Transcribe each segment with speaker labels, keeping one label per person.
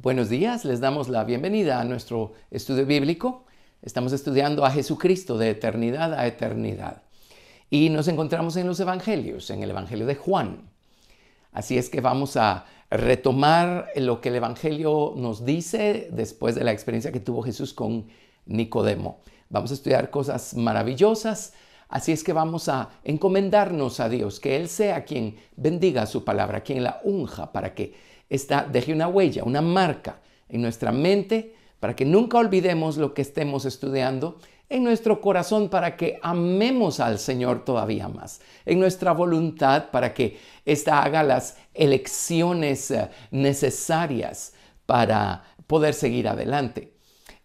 Speaker 1: Buenos días, les damos la bienvenida a nuestro estudio bíblico. Estamos estudiando a Jesucristo de eternidad a eternidad. Y nos encontramos en los Evangelios, en el Evangelio de Juan. Así es que vamos a retomar lo que el Evangelio nos dice después de la experiencia que tuvo Jesús con Nicodemo. Vamos a estudiar cosas maravillosas, así es que vamos a encomendarnos a Dios, que Él sea quien bendiga su palabra, quien la unja para que está, deje una huella, una marca en nuestra mente para que nunca olvidemos lo que estemos estudiando, en nuestro corazón para que amemos al Señor todavía más, en nuestra voluntad para que ésta haga las elecciones eh, necesarias para poder seguir adelante.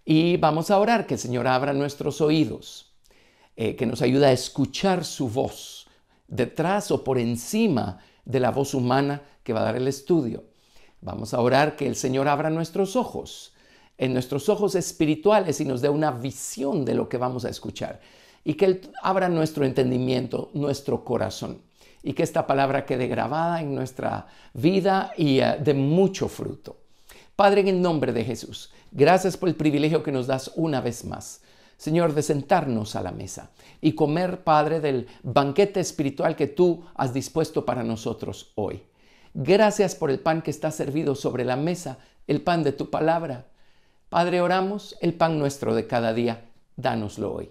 Speaker 1: Y vamos a orar que el Señor abra nuestros oídos, eh, que nos ayude a escuchar su voz detrás o por encima de la voz humana que va a dar el estudio. Vamos a orar que el Señor abra nuestros ojos, en nuestros ojos espirituales y nos dé una visión de lo que vamos a escuchar. Y que Él abra nuestro entendimiento, nuestro corazón. Y que esta palabra quede grabada en nuestra vida y eh, de mucho fruto. Padre, en el nombre de Jesús, gracias por el privilegio que nos das una vez más. Señor, de sentarnos a la mesa y comer, Padre, del banquete espiritual que tú has dispuesto para nosotros hoy. Gracias por el pan que está servido sobre la mesa, el pan de tu palabra. Padre, oramos el pan nuestro de cada día. Dánoslo hoy.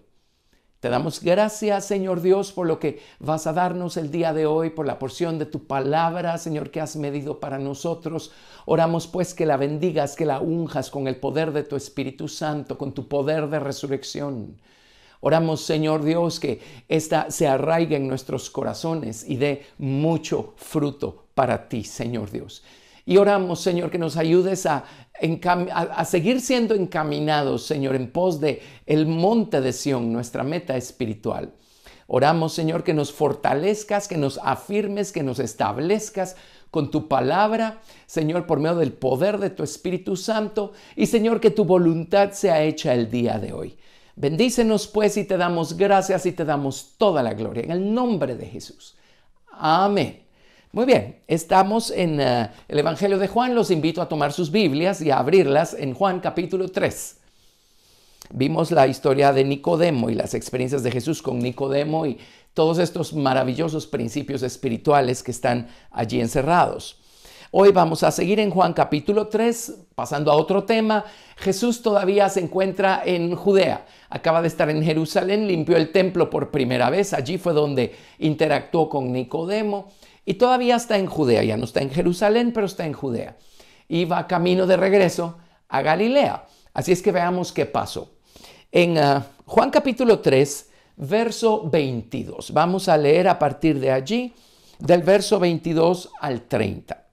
Speaker 1: Te damos gracias, Señor Dios, por lo que vas a darnos el día de hoy, por la porción de tu palabra, Señor, que has medido para nosotros. Oramos pues que la bendigas, que la unjas con el poder de tu Espíritu Santo, con tu poder de resurrección. Oramos, Señor Dios, que esta se arraiga en nuestros corazones y dé mucho fruto para ti, Señor Dios. Y oramos, Señor, que nos ayudes a, seguir siendo encaminados, Señor, en pos de el monte de Sión, nuestra meta espiritual. Oramos, Señor, que nos fortalezcas, que nos afirmes, que nos establezcas con tu palabra, Señor, por medio del poder de tu Espíritu Santo, y Señor, que tu voluntad sea hecha el día de hoy. Bendícenos pues y te damos gracias y te damos toda la gloria en el nombre de Jesús. Amén. Muy bien, estamos en eh, el Evangelio de Juan, los invito a tomar sus Biblias y a abrirlas en Juan capítulo 3. Vimos la historia de Nicodemo y las experiencias de Jesús con Nicodemo y todos estos maravillosos principios espirituales que están allí encerrados. Hoy vamos a seguir en Juan capítulo 3, pasando a otro tema. Jesús todavía se encuentra en Judea, acaba de estar en Jerusalén, limpió el templo por primera vez, allí fue donde interactuó con Nicodemo y todavía está en Judea, ya no está en Jerusalén, pero está en Judea. Y va camino de regreso a Galilea. Así es que veamos qué pasó. En ah, Juan capítulo 3, verso 22. Vamos a leer a partir de allí, del verso 22 al 30.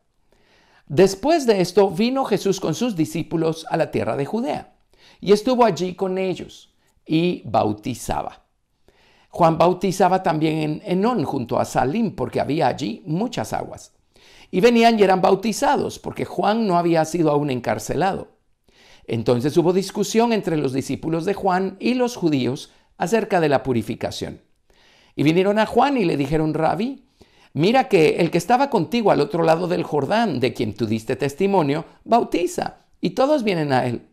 Speaker 1: Después de esto vino Jesús con sus discípulos a la tierra de Judea y estuvo allí con ellos y bautizaba. Juan bautizaba también en Enón junto a Salim, porque había allí muchas aguas. Y venían y eran bautizados, porque Juan no había sido aún encarcelado. Entonces hubo discusión entre los discípulos de Juan y los judíos acerca de la purificación. Y vinieron a Juan y le dijeron, Rabí, mira que el que estaba contigo al otro lado del Jordán, de quien tú diste testimonio, bautiza, y todos vienen a él.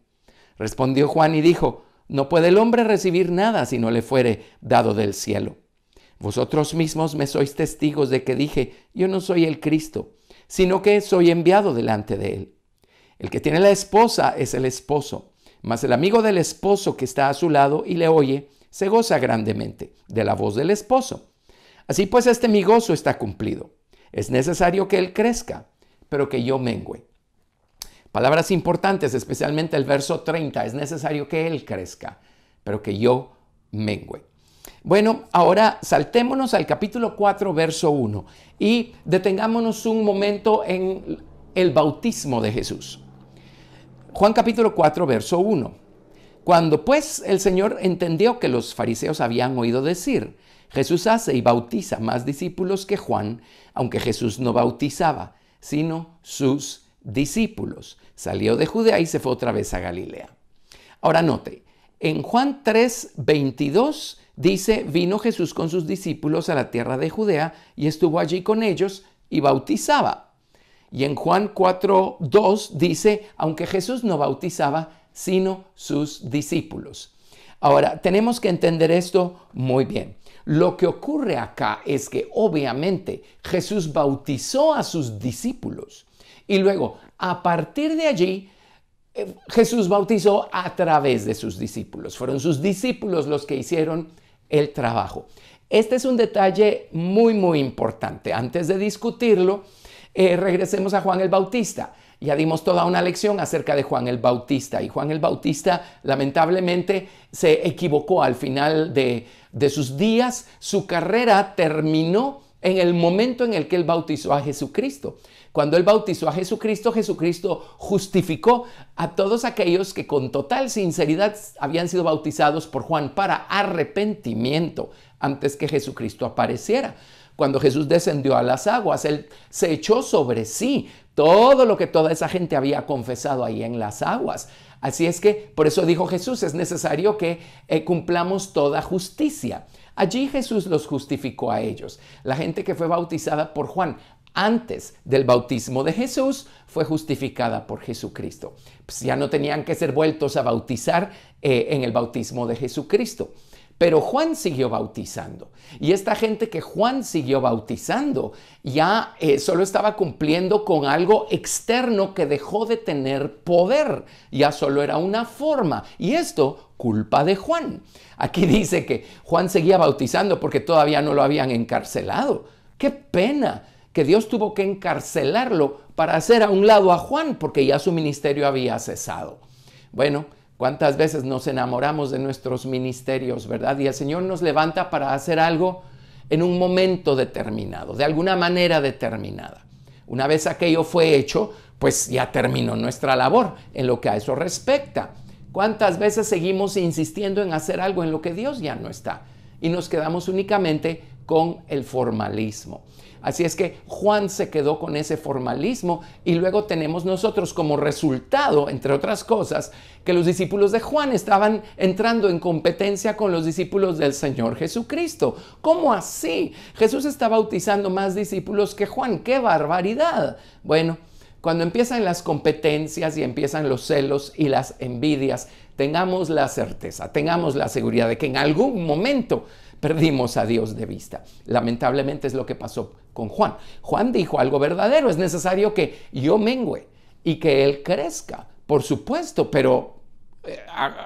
Speaker 1: Respondió Juan y dijo, no puede el hombre recibir nada si no le fuere dado del cielo. Vosotros mismos me sois testigos de que dije, yo no soy el Cristo, sino que soy enviado delante de él. El que tiene la esposa es el esposo, mas el amigo del esposo que está a su lado y le oye, se goza grandemente de la voz del esposo. Así pues, este mi gozo está cumplido. Es necesario que él crezca, pero que yo mengüe. Palabras importantes, especialmente el verso 30. Es necesario que Él crezca, pero que yo mengüe. Bueno, ahora saltémonos al capítulo 4, verso 1 y detengámonos un momento en el bautismo de Jesús. Juan capítulo 4, verso 1. Cuando pues el Señor entendió que los fariseos habían oído decir, Jesús hace y bautiza más discípulos que Juan, aunque Jesús no bautizaba, sino sus discípulos. Salió de Judea y se fue otra vez a Galilea. Ahora note, en Juan 3, 22 dice, vino Jesús con sus discípulos a la tierra de Judea y estuvo allí con ellos y bautizaba. Y en Juan 4, 2 dice, aunque Jesús no bautizaba, sino sus discípulos. Ahora, tenemos que entender esto muy bien. Lo que ocurre acá es que obviamente Jesús bautizó a sus discípulos, y luego, a partir de allí, eh, Jesús bautizó a través de sus discípulos. Fueron sus discípulos los que hicieron el trabajo. Este es un detalle muy, muy importante. Antes de discutirlo, eh, regresemos a Juan el Bautista. Ya dimos toda una lección acerca de Juan el Bautista y Juan el Bautista lamentablemente se equivocó al final de sus días. Su carrera terminó en el momento en el que él bautizó a Jesucristo. Cuando él bautizó a Jesucristo, Jesucristo justificó a todos aquellos que con total sinceridad habían sido bautizados por Juan para arrepentimiento antes que Jesucristo apareciera. Cuando Jesús descendió a las aguas, él se echó sobre sí todo lo que toda esa gente había confesado ahí en las aguas. Así es que por eso dijo Jesús, es necesario que eh, cumplamos toda justicia. Allí Jesús los justificó a ellos. La gente que fue bautizada por Juan antes del bautismo de Jesús fue justificada por Jesucristo. Pues ya no tenían que ser vueltos a bautizar eh, en el bautismo de Jesucristo. Pero Juan siguió bautizando. Y esta gente que Juan siguió bautizando ya eh, solo estaba cumpliendo con algo externo que dejó de tener poder. Ya solo era una forma. Y esto culpa de Juan. Aquí dice que Juan seguía bautizando porque todavía no lo habían encarcelado. ¡Qué pena! que Dios tuvo que encarcelarlo para hacer a un lado a Juan porque ya su ministerio había cesado. Bueno, ¿Cuántas veces nos enamoramos de nuestros ministerios, verdad? Y el Señor nos levanta para hacer algo en un momento determinado, de alguna manera determinada. Una vez aquello fue hecho, pues ya terminó nuestra labor en lo que a eso respecta. ¿Cuántas veces seguimos insistiendo en hacer algo en lo que Dios ya no está? Y nos quedamos únicamente con el formalismo. Así es que Juan se quedó con ese formalismo y luego tenemos nosotros como resultado, entre otras cosas, que los discípulos de Juan estaban entrando en competencia con los discípulos del Señor Jesucristo. ¿Cómo así? Jesús está bautizando más discípulos que Juan. ¡Qué barbaridad! Bueno, cuando empiezan las competencias y empiezan los celos y las envidias, tengamos la certeza, tengamos la seguridad de que en algún momento perdimos a Dios de vista. Lamentablemente es lo que pasó con Juan. Juan dijo algo verdadero, es necesario que yo mengüe y que él crezca, por supuesto, pero eh,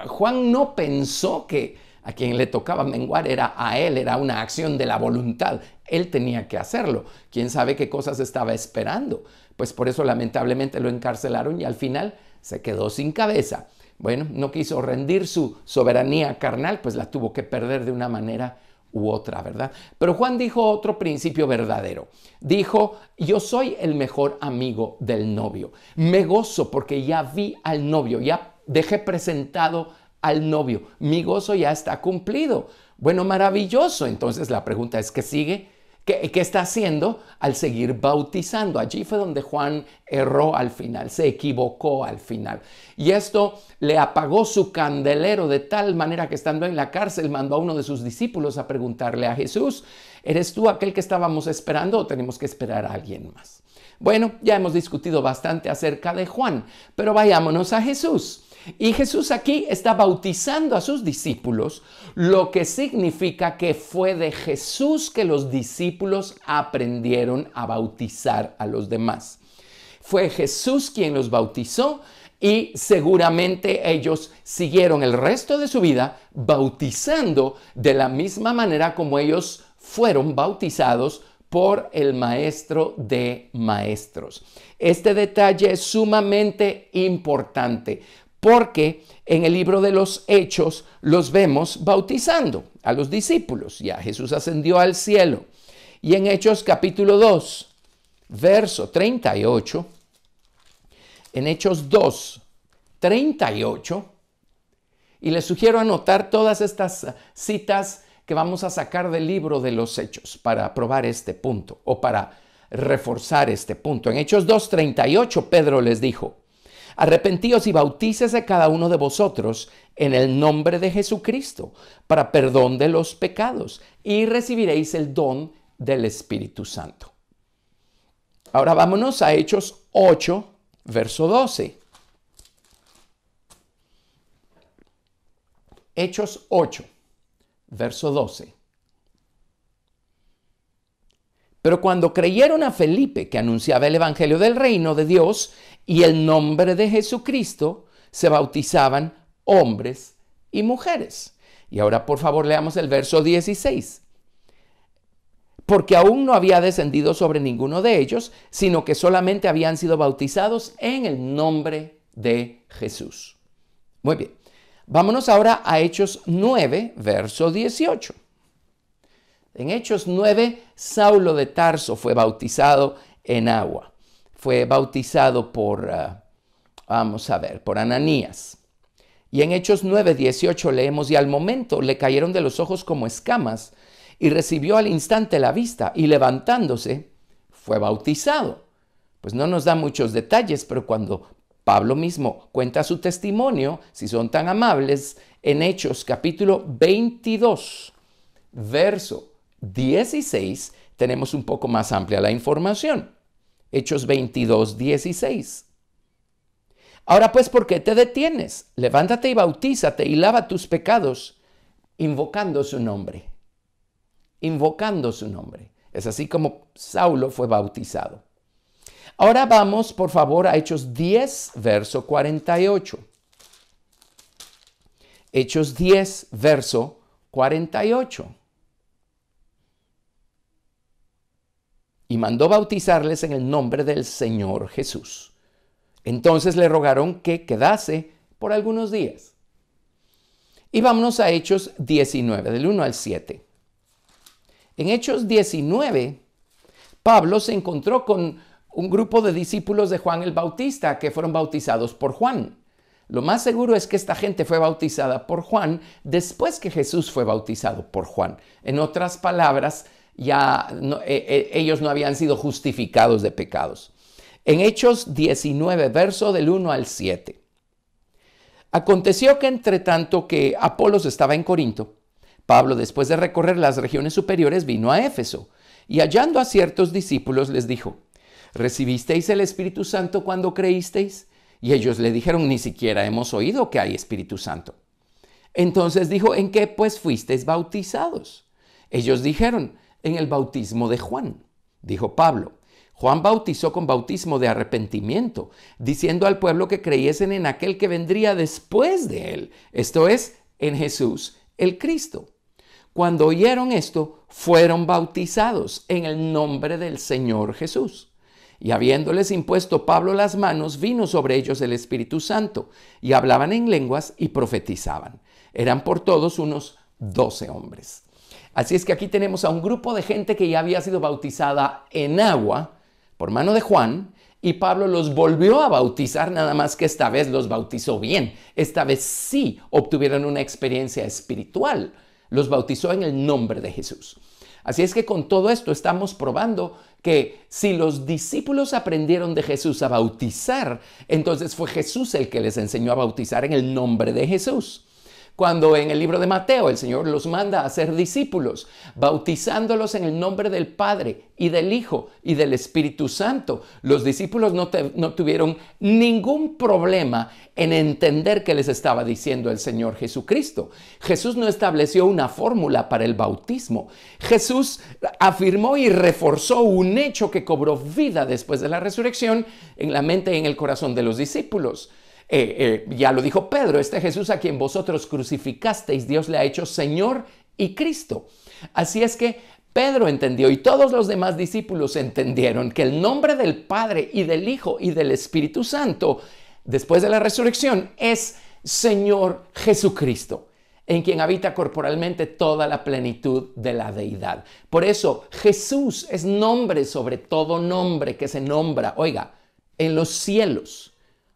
Speaker 1: Juan no pensó que a quien le tocaba menguar era a él, era una acción de la voluntad. Él tenía que hacerlo. ¿Quién sabe qué cosas estaba esperando? Pues por eso lamentablemente lo encarcelaron y al final se quedó sin cabeza. Bueno, no quiso rendir su soberanía carnal, pues la tuvo que perder de una manera u otra, ¿verdad? Pero Juan dijo otro principio verdadero. Dijo, yo soy el mejor amigo del novio. Me gozo porque ya vi al novio, ya dejé presentado al novio. Mi gozo ya está cumplido. Bueno, maravilloso. Entonces la pregunta es, ¿qué sigue? ¿Qué, está haciendo al seguir bautizando? Allí fue donde Juan erró al final, se equivocó al final. Y esto le apagó su candelero de tal manera que estando en la cárcel mandó a uno de sus discípulos a preguntarle a Jesús, ¿eres tú aquel que estábamos esperando o tenemos que esperar a alguien más? Bueno, ya hemos discutido bastante acerca de Juan, pero vayámonos a Jesús. Y Jesús aquí está bautizando a sus discípulos, lo que significa que fue de Jesús que los discípulos aprendieron a bautizar a los demás. Fue Jesús quien los bautizó y seguramente ellos siguieron el resto de su vida bautizando de la misma manera como ellos fueron bautizados por el maestro de maestros. Este detalle es sumamente importante porque en el libro de los Hechos los vemos bautizando a los discípulos. Ya Jesús ascendió al cielo. Y en Hechos capítulo 2, verso 38, en Hechos 2, 38, y les sugiero anotar todas estas citas que vamos a sacar del libro de los Hechos para probar este punto o para reforzar este punto. En Hechos 2, 38, Pedro les dijo, Arrepentíos y bautícese cada uno de vosotros en el nombre de Jesucristo para perdón de los pecados y recibiréis el don del Espíritu Santo. Ahora vámonos a Hechos 8, verso 12. Hechos 8, verso 12. Pero cuando creyeron a Felipe que anunciaba el Evangelio del reino de Dios y el nombre de Jesucristo se bautizaban hombres y mujeres. Y ahora por favor leamos el verso 16. Porque aún no había descendido sobre ninguno de ellos, sino que solamente habían sido bautizados en el nombre de Jesús. Muy bien. Vámonos ahora a Hechos 9, verso 18. En Hechos 9, Saulo de Tarso fue bautizado en agua fue bautizado por, ah, vamos a ver, por Ananías. Y en Hechos 9, 18 leemos, y al momento le cayeron de los ojos como escamas, y recibió al instante la vista, y levantándose, fue bautizado. Pues no nos da muchos detalles, pero cuando Pablo mismo cuenta su testimonio, si son tan amables, en Hechos capítulo 22, verso 16, tenemos un poco más amplia la información. Hechos 22, 16. Ahora pues, ¿por qué te detienes? Levántate y bautízate y lava tus pecados, invocando su nombre. Invocando su nombre. Es así como Saulo fue bautizado. Ahora vamos, por favor, a Hechos 10, verso 48. Hechos 10, verso 48. y mandó bautizarles en el nombre del Señor Jesús. Entonces le rogaron que quedase por algunos días. Y vámonos a Hechos 19, del 1 al 7. En Hechos 19, Pablo se encontró con un grupo de discípulos de Juan el Bautista que fueron bautizados por Juan. Lo más seguro es que esta gente fue bautizada por Juan después que Jesús fue bautizado por Juan. En otras palabras, ya e, e, ellos no habían sido justificados de pecados. En Hechos 19, verso del 1 al 7. Aconteció que entre tanto que Apolos estaba en Corinto, Pablo después de recorrer las regiones superiores vino a Éfeso y hallando a ciertos discípulos les dijo, ¿recibisteis el Espíritu Santo cuando creísteis? Y ellos le dijeron, ni siquiera hemos oído que hay Espíritu Santo. Entonces dijo, ¿en qué pues fuisteis bautizados? Ellos dijeron, en el bautismo de Juan. Dijo Pablo, Juan bautizó con bautismo de arrepentimiento, diciendo al pueblo que creyesen en aquel que vendría después de él, esto es, en Jesús el Cristo. Cuando oyeron esto, fueron bautizados en el nombre del Señor Jesús. Y habiéndoles impuesto Pablo las manos, vino sobre ellos el Espíritu Santo, y hablaban en lenguas y profetizaban. Eran por todos unos doce hombres. Así es que aquí tenemos a un grupo de gente que ya había sido bautizada en agua por mano de Juan y Pablo los volvió a bautizar, nada más que esta vez los bautizó bien. Esta vez sí obtuvieron una experiencia espiritual. Los bautizó en el nombre de Jesús. Así es que con todo esto estamos probando que si los discípulos aprendieron de Jesús a bautizar, entonces fue Jesús el que les enseñó a bautizar en el nombre de Jesús. Cuando en el libro de Mateo el Señor los manda a ser discípulos, bautizándolos en el nombre del Padre y del Hijo y del Espíritu Santo, los discípulos no, tuvieron ningún problema en entender qué les estaba diciendo el Señor Jesucristo. Jesús no estableció una fórmula para el bautismo. Jesús afirmó y reforzó un hecho que cobró vida después de la resurrección en la mente y en el corazón de los discípulos. Eh, eh, ya lo dijo Pedro, este Jesús a quien vosotros crucificasteis, Dios le ha hecho Señor y Cristo. Así es que Pedro entendió y todos los demás discípulos entendieron que el nombre del Padre y del Hijo y del Espíritu Santo, después de la resurrección, es Señor Jesucristo en quien habita corporalmente toda la plenitud de la deidad. Por eso Jesús es nombre sobre todo nombre que se nombra, oiga, en los cielos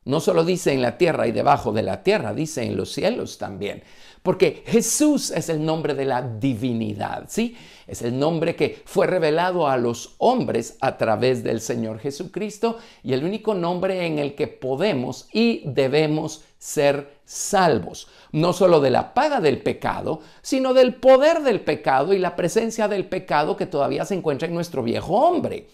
Speaker 1: no solo dice en la tierra y debajo de la tierra, dice en los cielos también. Porque Jesús es el nombre de la divinidad, ¿sí? Es el nombre que fue revelado a los hombres a través del Señor Jesucristo y el único nombre en el que podemos y debemos ser salvos, no solo de la paga del pecado, sino del poder del pecado y la presencia del pecado que todavía se encuentra en nuestro viejo hombre.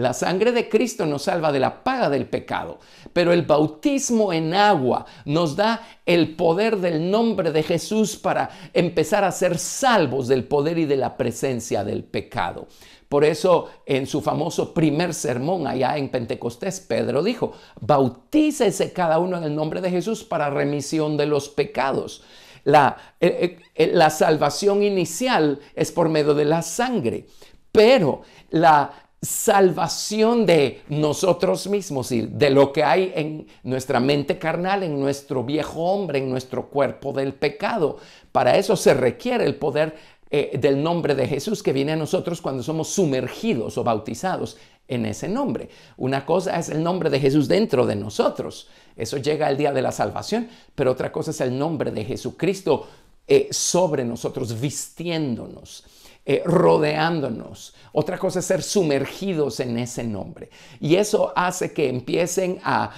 Speaker 1: La sangre de Cristo nos salva de la paga del pecado, pero el bautismo en agua nos da el poder del nombre de Jesús para empezar a ser salvos del poder y de la presencia del pecado. Por eso en su famoso primer sermón allá en Pentecostés, Pedro dijo, bautícese cada uno en el nombre de Jesús para remisión de los pecados. La, eh, eh, eh, la salvación inicial es por medio de la sangre, pero la, salvación de nosotros mismos y de lo que hay en nuestra mente carnal, en nuestro viejo hombre, en nuestro cuerpo del pecado. Para eso se requiere el poder eh, del nombre de Jesús que viene a nosotros cuando somos sumergidos o bautizados en ese nombre. Una cosa es el nombre de Jesús dentro de nosotros, eso llega el día de la salvación, pero otra cosa es el nombre de Jesucristo eh, sobre nosotros, vistiéndonos. Eh, rodeándonos. Otra cosa es ser sumergidos en ese nombre. Y eso hace que empiecen a,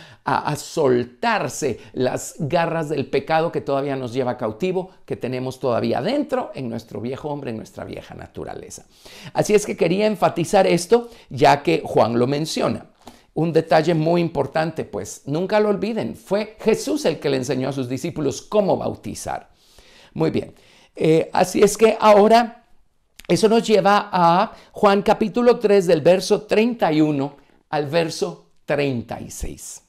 Speaker 1: soltarse las garras del pecado que todavía nos lleva cautivo, que tenemos todavía dentro en nuestro viejo hombre, en nuestra vieja naturaleza. Así es que quería enfatizar esto, ya que Juan lo menciona un detalle muy importante, pues nunca lo olviden, fue Jesús el que le enseñó a sus discípulos cómo bautizar. Muy bien, eh, así es que ahora eso nos lleva a Juan capítulo 3 del verso 31 al verso 36.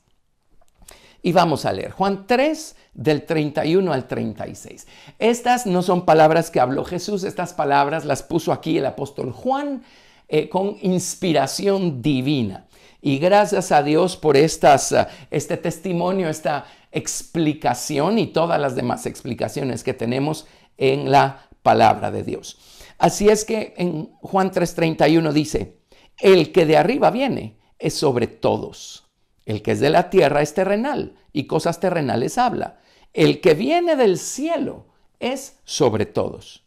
Speaker 1: Y vamos a leer Juan 3 del 31 al 36. Estas no son palabras que habló Jesús, estas palabras las puso aquí el apóstol Juan eh, con inspiración divina. Y gracias a Dios por estas, eh, este testimonio, esta explicación y todas las demás explicaciones que tenemos en la palabra de Dios. Así es que en Juan 3:31 dice, el que de arriba viene es sobre todos. El que es de la tierra es terrenal y cosas terrenales habla. El que viene del cielo es sobre todos.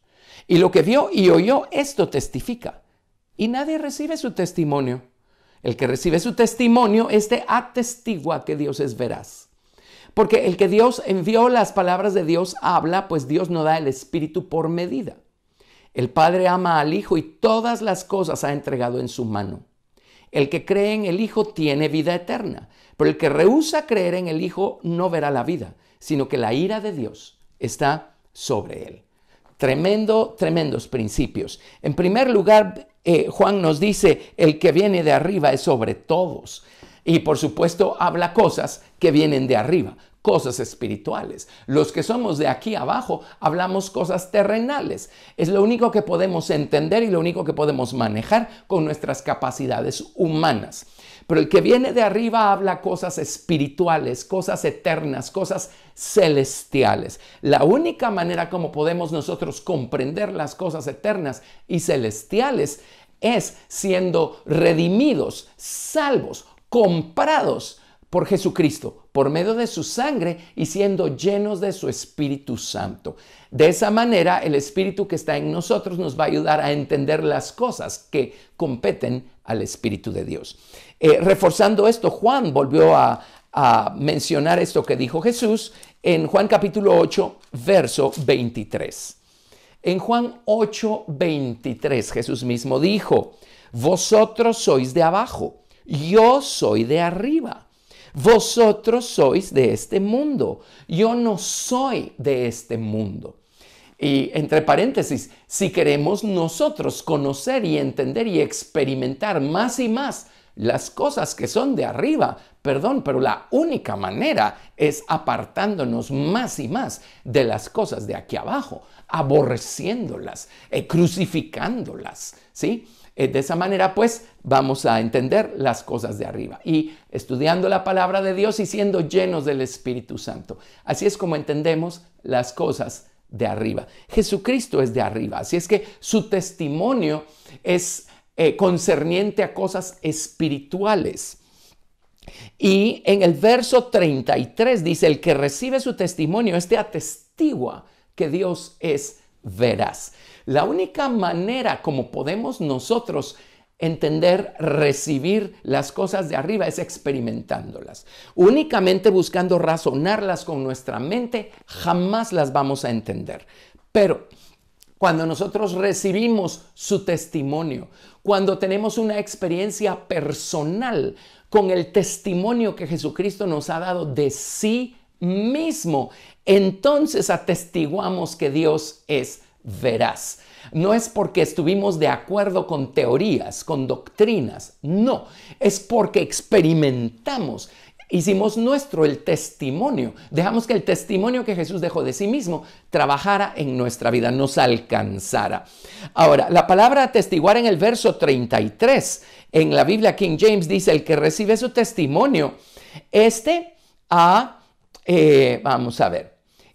Speaker 1: Y lo que vio y oyó, esto testifica. Y nadie recibe su testimonio. El que recibe su testimonio, este atestigua que Dios es veraz. Porque el que Dios envió las palabras de Dios habla, pues Dios no da el Espíritu por medida. El Padre ama al Hijo y todas las cosas ha entregado en su mano. El que cree en el Hijo tiene vida eterna, pero el que rehúsa creer en el Hijo no verá la vida, sino que la ira de Dios está sobre él. Tremendo, tremendos principios. En primer lugar, eh, Juan nos dice, el que viene de arriba es sobre todos. Y por supuesto habla cosas que vienen de arriba, cosas espirituales. Los que somos de aquí abajo hablamos cosas terrenales. Es lo único que podemos entender y lo único que podemos manejar con nuestras capacidades humanas. Pero el que viene de arriba habla cosas espirituales, cosas eternas, cosas celestiales. La única manera como podemos nosotros comprender las cosas eternas y celestiales es siendo redimidos, salvos, comprados por Jesucristo, por medio de su sangre y siendo llenos de su Espíritu Santo. De esa manera, el Espíritu que está en nosotros nos va a ayudar a entender las cosas que competen al Espíritu de Dios. Eh, reforzando esto, Juan volvió a, mencionar esto que dijo Jesús en Juan capítulo 8, verso 23. En Juan 8, 23 Jesús mismo dijo, vosotros sois de abajo, yo soy de arriba. Vosotros sois de este mundo, yo no soy de este mundo. Y entre paréntesis, si queremos nosotros conocer y entender y experimentar más y más las cosas que son de arriba, perdón, pero la única manera es apartándonos más y más de las cosas de aquí abajo, aborreciéndolas, y eh, crucificándolas, ¿sí? Eh, de esa manera, pues, vamos a entender las cosas de arriba y estudiando la palabra de Dios y siendo llenos del Espíritu Santo. Así es como entendemos las cosas de arriba. Jesucristo es de arriba, así es que su testimonio es eh, concerniente a cosas espirituales. Y en el verso 33 dice, el que recibe su testimonio, este atestigua que Dios es veraz. La única manera como podemos nosotros entender, recibir las cosas de arriba es experimentándolas. Únicamente buscando razonarlas con nuestra mente, jamás las vamos a entender. Pero cuando nosotros recibimos su testimonio, cuando tenemos una experiencia personal con el testimonio que Jesucristo nos ha dado de sí mismo, entonces atestiguamos que Dios es verás. No es porque estuvimos de acuerdo con teorías, con doctrinas, no, es porque experimentamos hicimos nuestro el testimonio. Dejamos que el testimonio que Jesús dejó de sí mismo trabajara en nuestra vida, nos alcanzara. Ahora, la palabra testiguar en el verso 33 en la Biblia King James dice, el que recibe su testimonio, este a, eh, vamos a ver,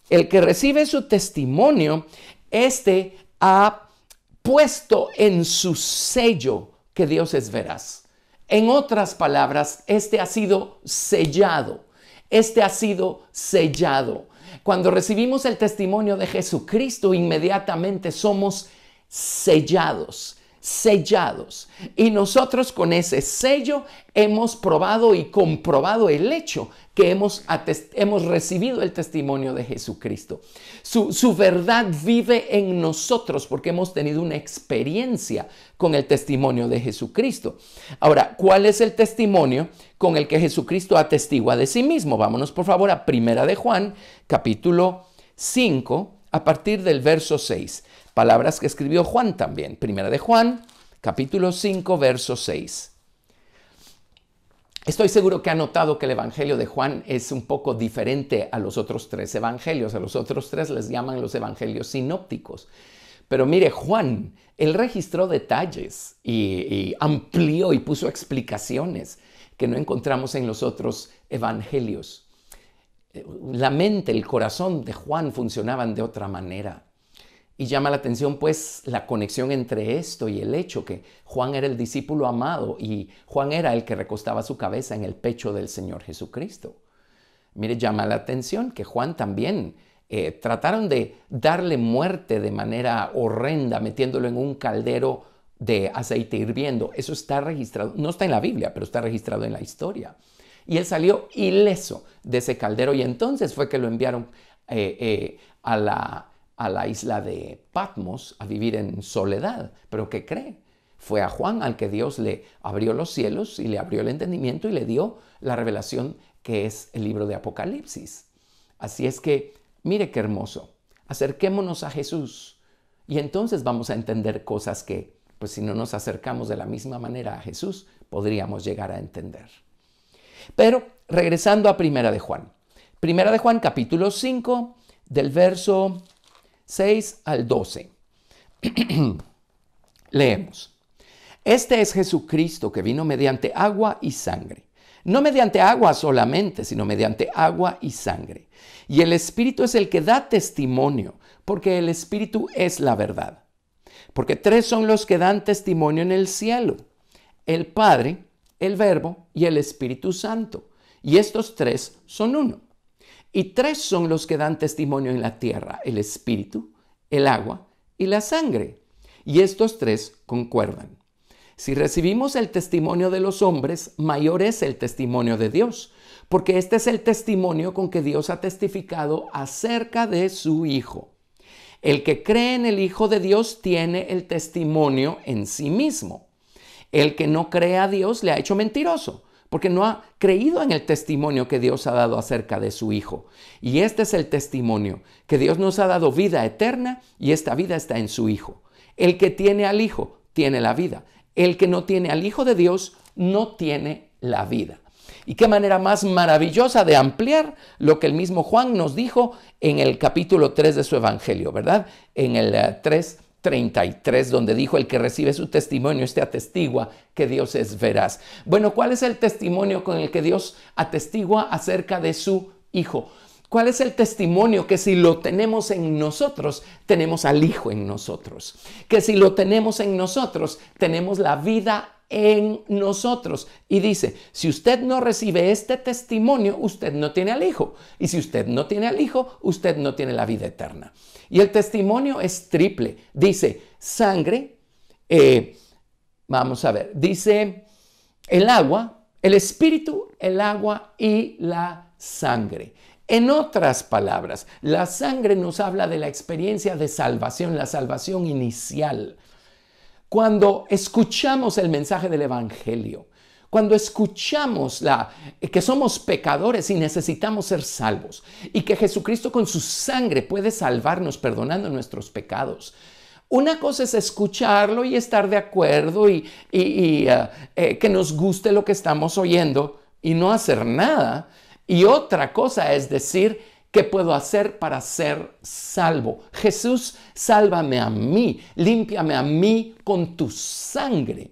Speaker 1: el que recibe su testimonio, este ha puesto en su sello que Dios es veraz. En otras palabras, este ha sido sellado. Este ha sido sellado. Cuando recibimos el testimonio de Jesucristo, inmediatamente somos sellados sellados. Y nosotros con ese sello hemos probado y comprobado el hecho que hemos, recibido el testimonio de Jesucristo. Su, su verdad vive en nosotros porque hemos tenido una experiencia con el testimonio de Jesucristo. Ahora, ¿cuál es el testimonio con el que Jesucristo atestigua de sí mismo? Vámonos por favor a Primera de Juan, capítulo 5, a partir del verso 6. Palabras que escribió Juan también. Primera de Juan, capítulo 5, verso 6. Estoy seguro que ha notado que el Evangelio de Juan es un poco diferente a los otros tres evangelios. A los otros tres les llaman los evangelios sinópticos. Pero mire, Juan, él registró detalles y, y amplió y puso explicaciones que no encontramos en los otros evangelios. Eh, la mente, el corazón de Juan funcionaban de otra manera. Y llama la atención pues la conexión entre esto y el hecho que Juan era el discípulo amado y Juan era el que recostaba su cabeza en el pecho del Señor Jesucristo. Mire, llama la atención que Juan también eh, trataron de darle muerte de manera horrenda metiéndolo en un caldero de aceite hirviendo. Eso está registrado, no está en la Biblia, pero está registrado en la historia. Y él salió ileso de ese caldero y entonces fue que lo enviaron eh, eh, a la a la isla de Patmos a vivir en soledad. Pero ¿qué cree? Fue a Juan al que Dios le abrió los cielos y le abrió el entendimiento y le dio la revelación que es el libro de Apocalipsis. Así es que, mire qué hermoso, acerquémonos a Jesús y entonces vamos a entender cosas que, pues si no nos acercamos de la misma manera a Jesús, podríamos llegar a entender. Pero regresando a Primera de Juan. Primera de Juan capítulo 5 del verso 6 al 12. Leemos. Este es Jesucristo que vino mediante agua y sangre. No mediante agua solamente, sino mediante agua y sangre. Y el Espíritu es el que da testimonio, porque el Espíritu es la verdad. Porque tres son los que dan testimonio en el cielo. El Padre, el Verbo y el Espíritu Santo. Y estos tres son uno. Y tres son los que dan testimonio en la tierra, el espíritu, el agua y la sangre. Y estos tres concuerdan. Si recibimos el testimonio de los hombres, mayor es el testimonio de Dios, porque este es el testimonio con que Dios ha testificado acerca de su Hijo. El que cree en el Hijo de Dios tiene el testimonio en sí mismo. El que no cree a Dios le ha hecho mentiroso, porque no ha creído en el testimonio que Dios ha dado acerca de su Hijo. Y este es el testimonio, que Dios nos ha dado vida eterna y esta vida está en su Hijo. El que tiene al Hijo tiene la vida. El que no tiene al Hijo de Dios no tiene la vida. Y qué manera más maravillosa de ampliar lo que el mismo Juan nos dijo en el capítulo 3 de su Evangelio, ¿verdad? En el 3 eh, 33, donde dijo, el que recibe su testimonio, este atestigua que Dios es veraz. Bueno, ¿cuál es el testimonio con el que Dios atestigua acerca de su Hijo? ¿Cuál es el testimonio que si lo tenemos en nosotros, tenemos al Hijo en nosotros? Que si lo tenemos en nosotros, tenemos la vida en nosotros. Y dice, si usted no recibe este testimonio, usted no tiene al Hijo. Y si usted no tiene al Hijo, usted no tiene la vida eterna. Y el testimonio es triple. Dice sangre, eh, vamos a ver, dice el agua, el espíritu, el agua y la sangre. En otras palabras, la sangre nos habla de la experiencia de salvación, la salvación inicial. Cuando escuchamos el mensaje del Evangelio, cuando escuchamos la, que somos pecadores y necesitamos ser salvos y que Jesucristo con su sangre puede salvarnos perdonando nuestros pecados, una cosa es escucharlo y estar de acuerdo y, ah, eh, que nos guste lo que estamos oyendo y no hacer nada. Y otra cosa es decir, ¿qué puedo hacer para ser salvo? Jesús, sálvame a mí, límpiame a mí con tu sangre.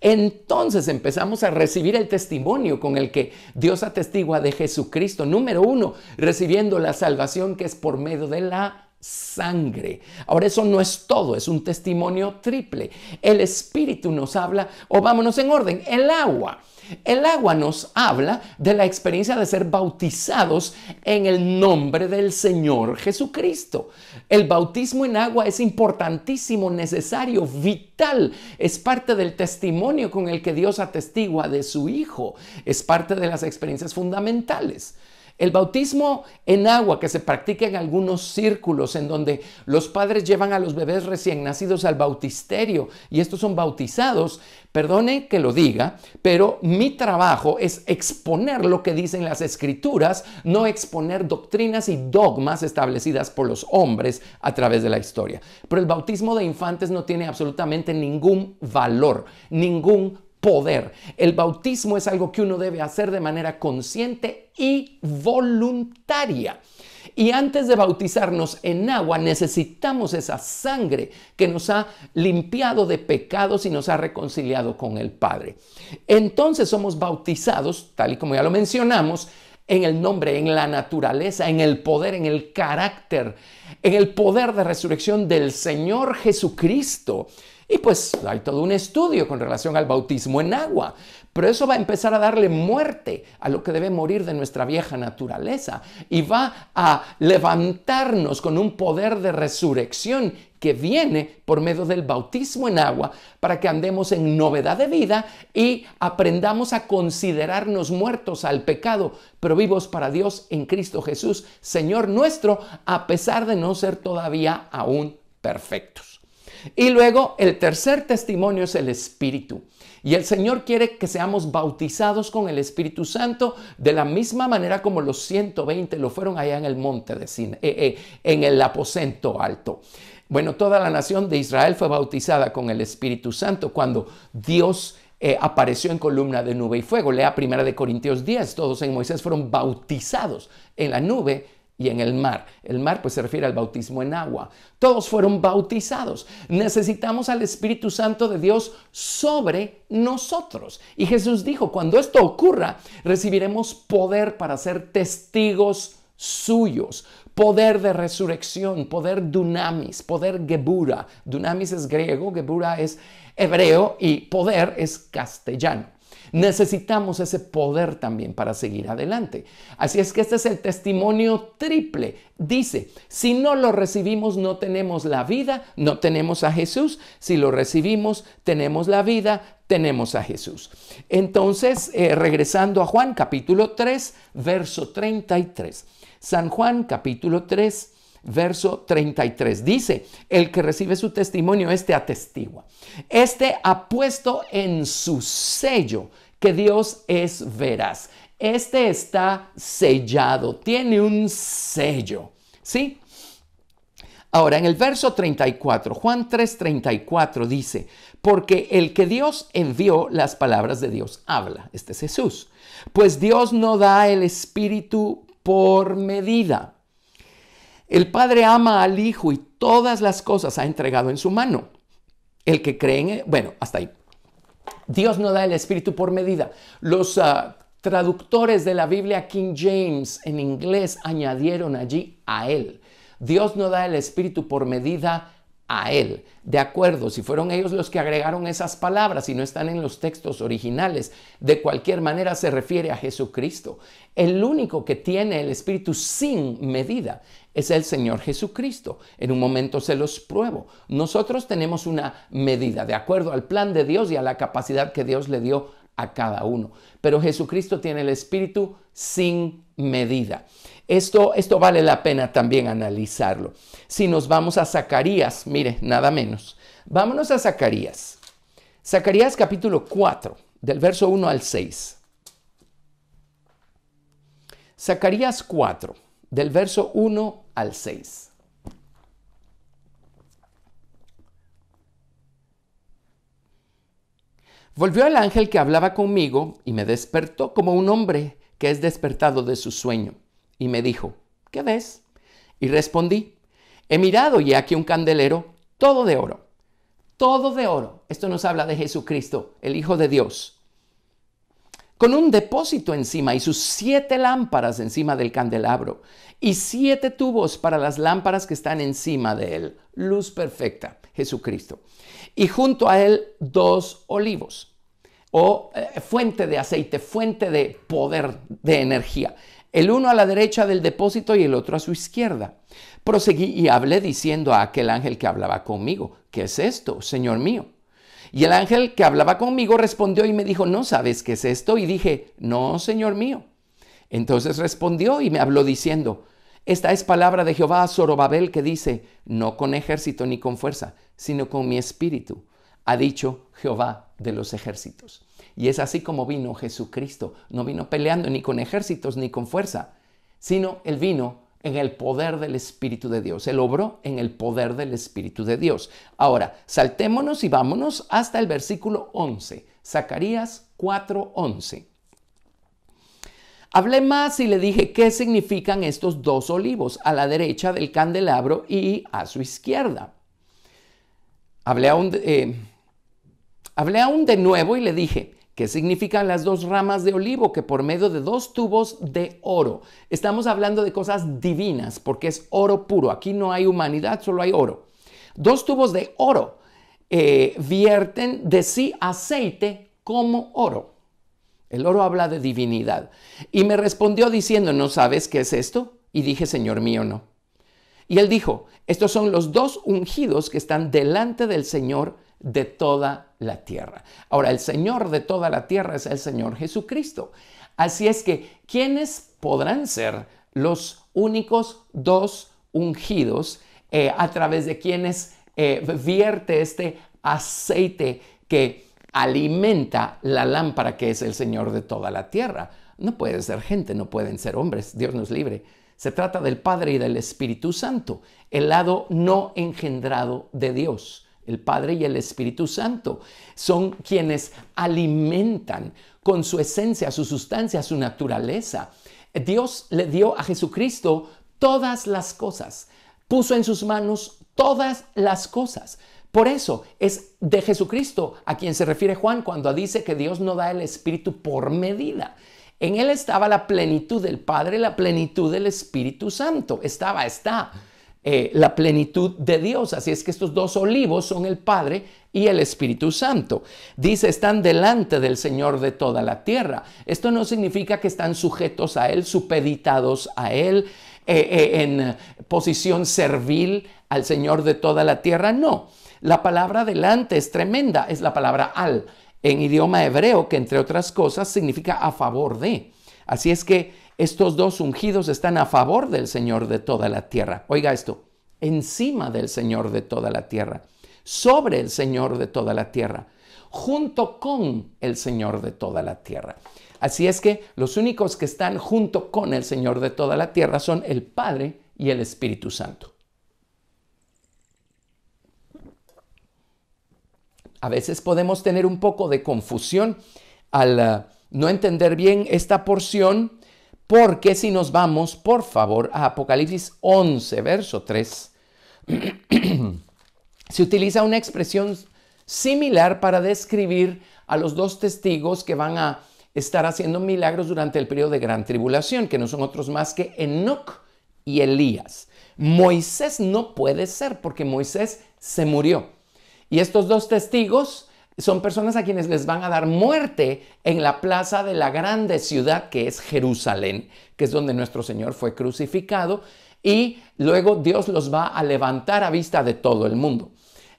Speaker 1: Entonces empezamos a recibir el testimonio con el que Dios atestigua de Jesucristo. Número uno, recibiendo la salvación que es por medio de la sangre. Ahora eso no es todo, es un testimonio triple. El Espíritu nos habla, o vámonos en orden, el agua. El agua nos habla de la experiencia de ser bautizados en el nombre del Señor Jesucristo. El bautismo en agua es importantísimo, necesario, vital. Es parte del testimonio con el que Dios atestigua de su Hijo. Es parte de las experiencias fundamentales. El bautismo en agua que se practica en algunos círculos en donde los padres llevan a los bebés recién nacidos al bautisterio y estos son bautizados, Perdone que lo diga, pero mi trabajo es exponer lo que dicen las escrituras, no exponer doctrinas y dogmas establecidas por los hombres a través de la historia. Pero el bautismo de infantes no tiene absolutamente ningún valor, ningún poder. El bautismo es algo que uno debe hacer de manera consciente y voluntaria. Y antes de bautizarnos en agua, necesitamos esa sangre que nos ha limpiado de pecados y nos ha reconciliado con el Padre. Entonces somos bautizados, tal y como ya lo mencionamos, en el nombre, en la naturaleza, en el poder, en el carácter, en el poder de resurrección del Señor Jesucristo. Y pues hay todo un estudio con relación al bautismo en agua, pero eso va a empezar a darle muerte a lo que debe morir de nuestra vieja naturaleza y va a levantarnos con un poder de resurrección que viene por medio del bautismo en agua para que andemos en novedad de vida y aprendamos a considerarnos muertos al pecado, pero vivos para Dios en Cristo Jesús, Señor nuestro, a pesar de no ser todavía aún perfectos. Y luego el tercer testimonio es el Espíritu. Y el Señor quiere que seamos bautizados con el Espíritu Santo de la misma manera como los 120 lo fueron allá en el monte de Sin eh, eh, en el aposento alto. Bueno, toda la nación de Israel fue bautizada con el Espíritu Santo cuando Dios eh, apareció en columna de nube y fuego. Lea primera de Corintios 10, todos en Moisés fueron bautizados en la nube y en el mar. El mar pues se refiere al bautismo en agua. Todos fueron bautizados. Necesitamos al Espíritu Santo de Dios sobre nosotros. Y Jesús dijo, cuando esto ocurra, recibiremos poder para ser testigos suyos, poder de resurrección, poder dunamis, poder gebura. Dunamis es griego, gebura es hebreo y poder es castellano. Necesitamos ese poder también para seguir adelante. Así es que este es el testimonio triple. Dice, si no lo recibimos no tenemos la vida, no tenemos a Jesús. Si lo recibimos tenemos la vida, tenemos a Jesús. Entonces, eh, regresando a Juan capítulo 3, verso 33. San Juan capítulo 3, verso 33. Dice, el que recibe su testimonio, este atestigua. Este ha puesto en su sello que Dios es veraz. Este está sellado, tiene un sello. ¿Sí? Ahora, en el verso 34, Juan 3:34 dice, porque el que Dios envió, las palabras de Dios habla. Este es Jesús. Pues Dios no da el Espíritu por medida. El Padre ama al Hijo y todas las cosas ha entregado en su mano. El que cree en él, bueno, hasta ahí. Dios no da el Espíritu por medida. Los ah, traductores de la Biblia King James en inglés añadieron allí a Él. Dios no da el Espíritu por medida a Él. De acuerdo, si fueron ellos los que agregaron esas palabras y no están en los textos originales, de cualquier manera se refiere a Jesucristo. El único que tiene el Espíritu sin medida es el Señor Jesucristo. En un momento se los pruebo. Nosotros tenemos una medida de acuerdo al plan de Dios y a la capacidad que Dios le dio a cada uno. Pero Jesucristo tiene el Espíritu sin medida. Esto, esto vale la pena también analizarlo. Si nos vamos a Zacarías, mire, nada menos. Vámonos a Zacarías. Zacarías capítulo 4, del verso 1 al 6. Zacarías 4 del verso 1 al 6. Volvió el ángel que hablaba conmigo y me despertó como un hombre que es despertado de su sueño y me dijo, ¿qué ves? Y respondí, he mirado y aquí un candelero todo de oro, todo de oro. Esto nos habla de Jesucristo, el Hijo de Dios con un depósito encima y sus siete lámparas encima del candelabro y siete tubos para las lámparas que están encima de él. Luz perfecta, Jesucristo. Y junto a él dos olivos o eh, fuente de aceite, fuente de poder, de energía. El uno a la derecha del depósito y el otro a su izquierda. Proseguí y hablé diciendo a aquel ángel que hablaba conmigo, ¿qué es esto, Señor mío? Y el ángel que hablaba conmigo respondió y me dijo, ¿no sabes qué es esto? Y dije, no, Señor mío. Entonces respondió y me habló diciendo, esta es palabra de Jehová a Zorobabel que dice, no con ejército ni con fuerza, sino con mi espíritu, ha dicho Jehová de los ejércitos. Y es así como vino Jesucristo. No vino peleando ni con ejércitos ni con fuerza, sino él vino en el poder del Espíritu de Dios. El obro en el poder del Espíritu de Dios. Ahora, saltémonos y vámonos hasta el versículo 11, Zacarías 4:11. Hablé más y le dije qué significan estos dos olivos, a la derecha del candelabro y a su izquierda. Hablé eh, hablé aún de nuevo y le dije, ¿Qué significan las dos ramas de olivo que por medio de dos tubos de oro? Estamos hablando de cosas divinas porque es oro puro. Aquí no hay humanidad, solo hay oro. Dos tubos de oro eh, vierten de sí aceite como oro. El oro habla de divinidad. Y me respondió diciendo, ¿no sabes qué es esto? Y dije, Señor mío, no. Y él dijo, estos son los dos ungidos que están delante del Señor de toda la tierra. Ahora, el Señor de toda la tierra es el Señor Jesucristo. Así es que, ¿quiénes podrán ser los únicos dos ungidos eh, a través de quienes eh, vierte este aceite que alimenta la lámpara que es el Señor de toda la tierra? No puede ser gente, no pueden ser hombres, Dios nos libre. Se trata del Padre y del Espíritu Santo, el lado no engendrado de Dios el Padre y el Espíritu Santo. Son quienes alimentan con su esencia, su sustancia, su naturaleza. Dios le dio a Jesucristo todas las cosas, puso en sus manos todas las cosas. Por eso es de Jesucristo a quien se refiere Juan cuando dice que Dios no da el Espíritu por medida. En Él estaba la plenitud del Padre, la plenitud del Espíritu Santo. Estaba, está. Eh, la plenitud de Dios. Así es que estos dos olivos son el Padre y el Espíritu Santo. Dice, están delante del Señor de toda la tierra. Esto no significa que están sujetos a Él, supeditados a Él, eh, eh, en posición servil al Señor de toda la tierra. No, la palabra delante es tremenda, es la palabra al en idioma hebreo, que entre otras cosas significa a favor de. Así es que estos dos ungidos están a favor del Señor de toda la tierra. Oiga esto, encima del Señor de toda la tierra, sobre el Señor de toda la tierra, junto con el Señor de toda la tierra. Así es que los únicos que están junto con el Señor de toda la tierra son el Padre y el Espíritu Santo. A veces podemos tener un poco de confusión al ah, no entender bien esta porción porque si nos vamos, por favor, a Apocalipsis 11, verso 3, se utiliza una expresión similar para describir a los dos testigos que van a estar haciendo milagros durante el periodo de gran tribulación, que no son otros más que Enoch y Elías. Moisés no puede ser porque Moisés se murió. Y estos dos testigos son personas a quienes les van a dar muerte en la plaza de la grande ciudad que es Jerusalén, que es donde nuestro Señor fue crucificado, y luego Dios los va a levantar a vista de todo el mundo.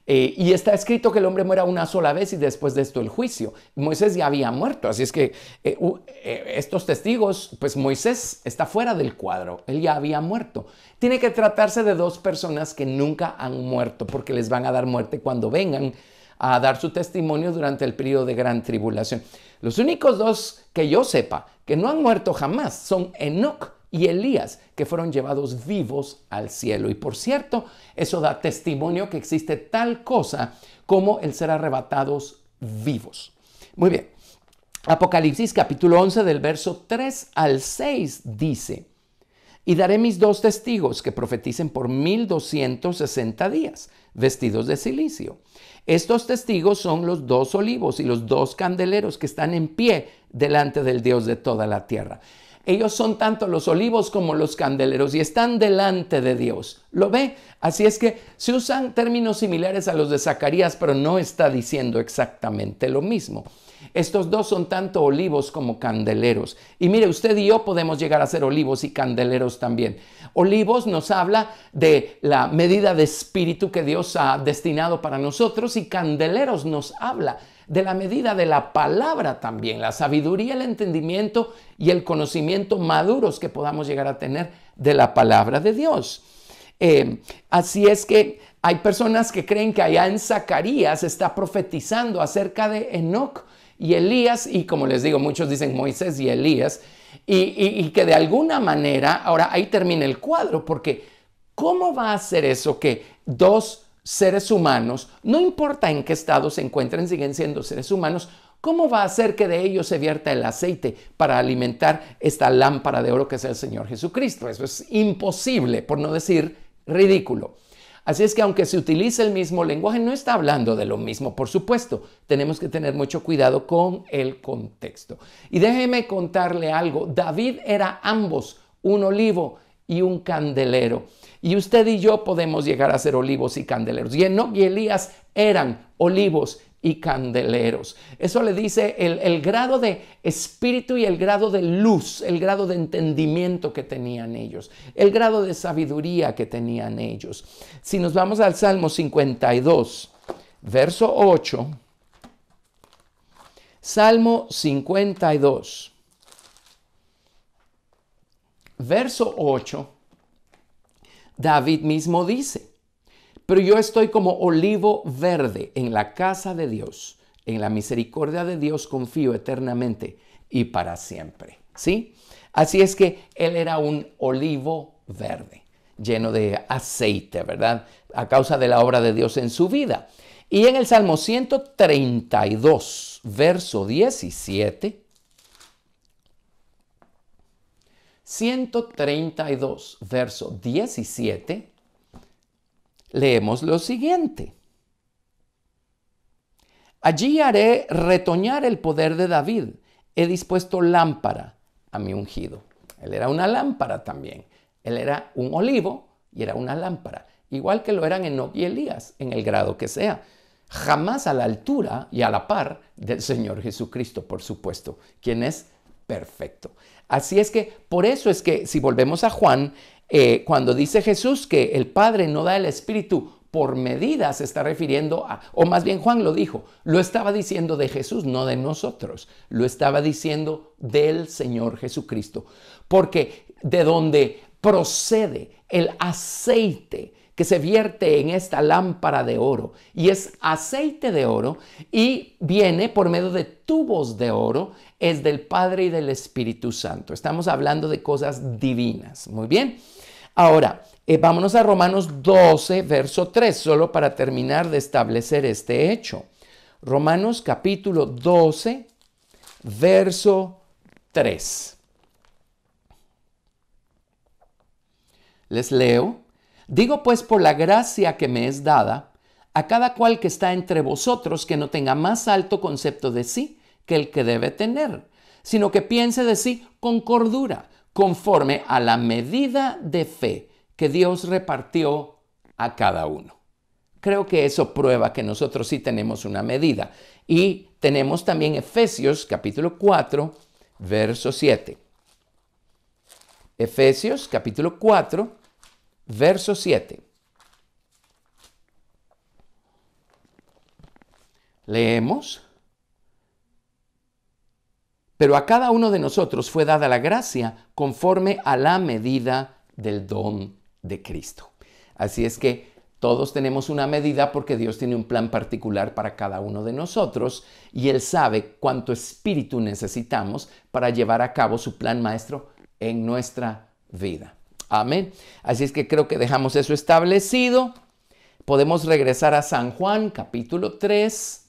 Speaker 1: Eh, y está escrito que el hombre muera una sola vez y después de esto el juicio. Moisés ya había muerto, así es que eh, eh, estos testigos, pues Moisés está fuera del cuadro, él ya había muerto. Tiene que tratarse de dos personas que nunca han muerto, porque les van a dar muerte cuando vengan a dar su testimonio durante el periodo de gran tribulación. Los únicos dos que yo sepa que no han muerto jamás son Enoch y Elías, que fueron llevados vivos al cielo. Y por cierto, eso da testimonio que existe tal cosa como el ser arrebatados vivos. Muy bien. Apocalipsis capítulo 11 del verso 3 al 6 dice, y daré mis dos testigos que profeticen por 1260 días, vestidos de silicio. Estos testigos son los dos olivos y los dos candeleros que están en pie delante del Dios de toda la tierra. Ellos son tanto los olivos como los candeleros y están delante de Dios. ¿Lo ve? Así es que se usan términos similares a los de Zacarías, pero no está diciendo exactamente lo mismo. Estos dos son tanto olivos como candeleros. Y mire, usted y yo podemos llegar a ser olivos y candeleros también. Olivos nos habla de la medida de espíritu que Dios ha destinado para nosotros y candeleros nos habla de la medida de la palabra también, la sabiduría, el entendimiento y el conocimiento maduros que podamos llegar a tener de la palabra de Dios. Eh, así es que hay personas que creen que allá en Zacarías está profetizando acerca de Enoch y Elías, y como les digo, muchos dicen Moisés y Elías, y, que de alguna manera, ahora ahí termina el cuadro, porque ¿cómo va a ser eso que dos seres humanos, no importa en qué estado se encuentren, siguen siendo seres humanos, ¿Cómo va a ser que de ellos se vierta el aceite para alimentar esta lámpara de oro que es el Señor Jesucristo? Eso es imposible, por no decir ridículo. Así es que aunque se utilice el mismo lenguaje, no está hablando de lo mismo. Por supuesto, tenemos que tener mucho cuidado con el contexto. Y déjeme contarle algo. David era ambos un olivo y un candelero. Y usted y yo podemos llegar a ser olivos y candeleros. Y y Elías eran olivos y candeleros. Eso le dice el, el, grado de espíritu y el grado de luz, el grado de entendimiento que tenían ellos, el grado de sabiduría que tenían ellos. Si nos vamos al Salmo 52, verso 8, Salmo 52, verso 8, David mismo dice, pero yo estoy como olivo verde en la casa de Dios. En la misericordia de Dios confío eternamente y para siempre. ¿Sí? Así es que él era un olivo verde, lleno de aceite, ¿verdad? A causa de la obra de Dios en su vida. Y en el Salmo 132, verso 17, 132, verso 17, leemos lo siguiente. Allí haré retoñar el poder de David. He dispuesto lámpara a mi ungido. Él era una lámpara también. Él era un olivo y era una lámpara, igual que lo eran Enoch y Elías, en el grado que sea. Jamás a la altura y a la par del Señor Jesucristo, por supuesto, quien es perfecto. Así es que por eso es que si volvemos a Juan, eh, cuando dice Jesús que el Padre no da el Espíritu por medida, se está refiriendo a, o más bien Juan lo dijo, lo estaba diciendo de Jesús, no de nosotros, lo estaba diciendo del Señor Jesucristo, porque de donde procede el aceite que se vierte en esta lámpara de oro y es aceite de oro y viene por medio de tubos de oro, es del Padre y del Espíritu Santo. Estamos hablando de cosas divinas. Muy bien. Ahora, eh, vámonos a Romanos 12, verso 3, solo para terminar de establecer este hecho. Romanos capítulo 12, verso 3. Les leo. Digo pues por la gracia que me es dada, a cada cual que está entre vosotros que no tenga más alto concepto de sí que el que debe tener, sino que piense de sí con cordura conforme a la medida de fe que Dios repartió a cada uno. Creo que eso prueba que nosotros sí tenemos una medida. Y tenemos también Efesios capítulo 4, verso 7. Efesios capítulo 4, verso 7. Leemos. Pero a cada uno de nosotros fue dada la gracia conforme a la medida del don de Cristo. Así es que todos tenemos una medida porque Dios tiene un plan particular para cada uno de nosotros y Él sabe cuánto espíritu necesitamos para llevar a cabo su plan maestro en nuestra vida. Amén. Así es que creo que dejamos eso establecido. Podemos regresar a San Juan capítulo 3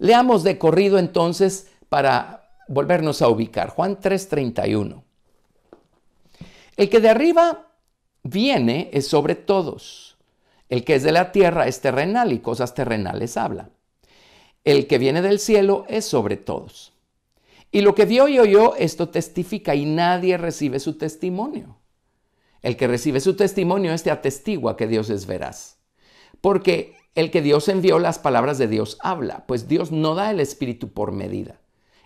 Speaker 1: Leamos de corrido entonces para volvernos a ubicar. Juan 3:31. El que de arriba viene es sobre todos. El que es de la tierra es terrenal y cosas terrenales habla. El que viene del cielo es sobre todos. Y lo que vio y oyó, esto testifica y nadie recibe su testimonio. El que recibe su testimonio, este atestigua que Dios es veraz. Porque el que Dios envió, las palabras de Dios habla, pues Dios no da el Espíritu por medida.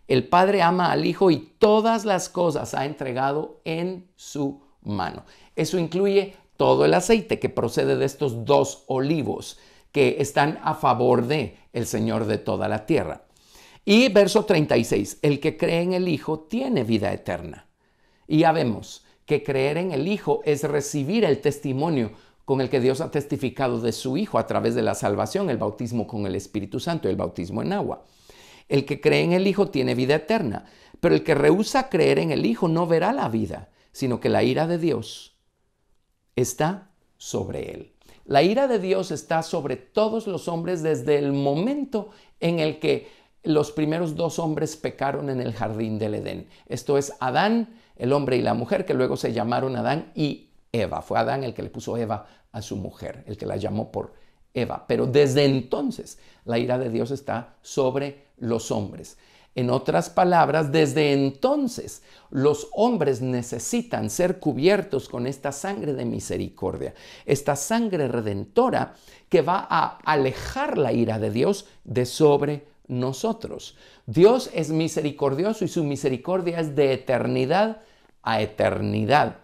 Speaker 1: El Padre ama al Hijo y todas las cosas ha entregado en su mano. Eso incluye todo el aceite que procede de estos dos olivos que están a favor de el Señor de toda la tierra. Y verso 36, el que cree en el Hijo tiene vida eterna. Y ya vemos que creer en el Hijo es recibir el testimonio con el que Dios ha testificado de su Hijo a través de la salvación, el bautismo con el Espíritu Santo, el bautismo en agua. El que cree en el Hijo tiene vida eterna, pero el que rehúsa creer en el Hijo no verá la vida, sino que la ira de Dios está sobre él. La ira de Dios está sobre todos los hombres desde el momento en el que los primeros dos hombres pecaron en el jardín del Edén. Esto es Adán, el hombre y la mujer, que luego se llamaron Adán y Eva. Fue Adán el que le puso Eva a su mujer, el que la llamó por Eva. Pero desde entonces la ira de Dios está sobre los hombres. En otras palabras, desde entonces los hombres necesitan ser cubiertos con esta sangre de misericordia, esta sangre redentora que va a alejar la ira de Dios de sobre nosotros. Dios es misericordioso y su misericordia es de eternidad a eternidad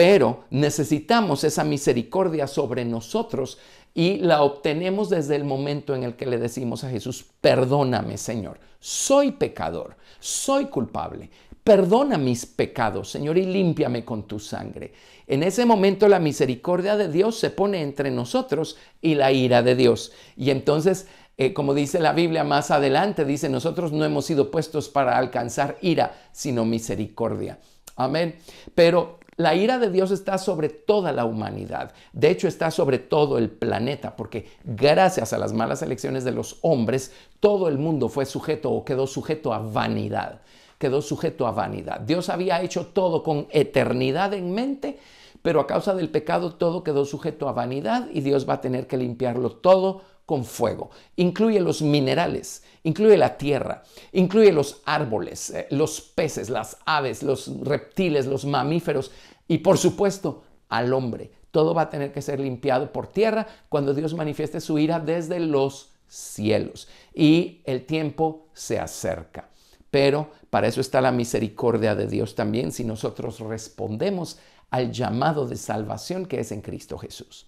Speaker 1: pero necesitamos esa misericordia sobre nosotros y la obtenemos desde el momento en el que le decimos a Jesús, perdóname Señor, soy pecador, soy culpable, perdona mis pecados Señor y límpiame con tu sangre. En ese momento la misericordia de Dios se pone entre nosotros y la ira de Dios. Y entonces eh, como dice la Biblia más adelante, dice, nosotros no hemos sido puestos para alcanzar ira, sino misericordia. Amén. Pero la ira de Dios está sobre toda la humanidad, de hecho está sobre todo el planeta, porque gracias a las malas elecciones de los hombres, todo el mundo fue sujeto o quedó sujeto a vanidad, quedó sujeto a vanidad. Dios había hecho todo con eternidad en mente, pero a causa del pecado todo quedó sujeto a vanidad y Dios va a tener que limpiarlo todo con fuego. Incluye los minerales, incluye la tierra, incluye los árboles, eh, los peces, las aves, los reptiles, los mamíferos. Y por supuesto, al hombre. Todo va a tener que ser limpiado por tierra cuando Dios manifieste su ira desde los cielos. Y el tiempo se acerca. Pero para eso está la misericordia de Dios también si nosotros respondemos al llamado de salvación que es en Cristo Jesús.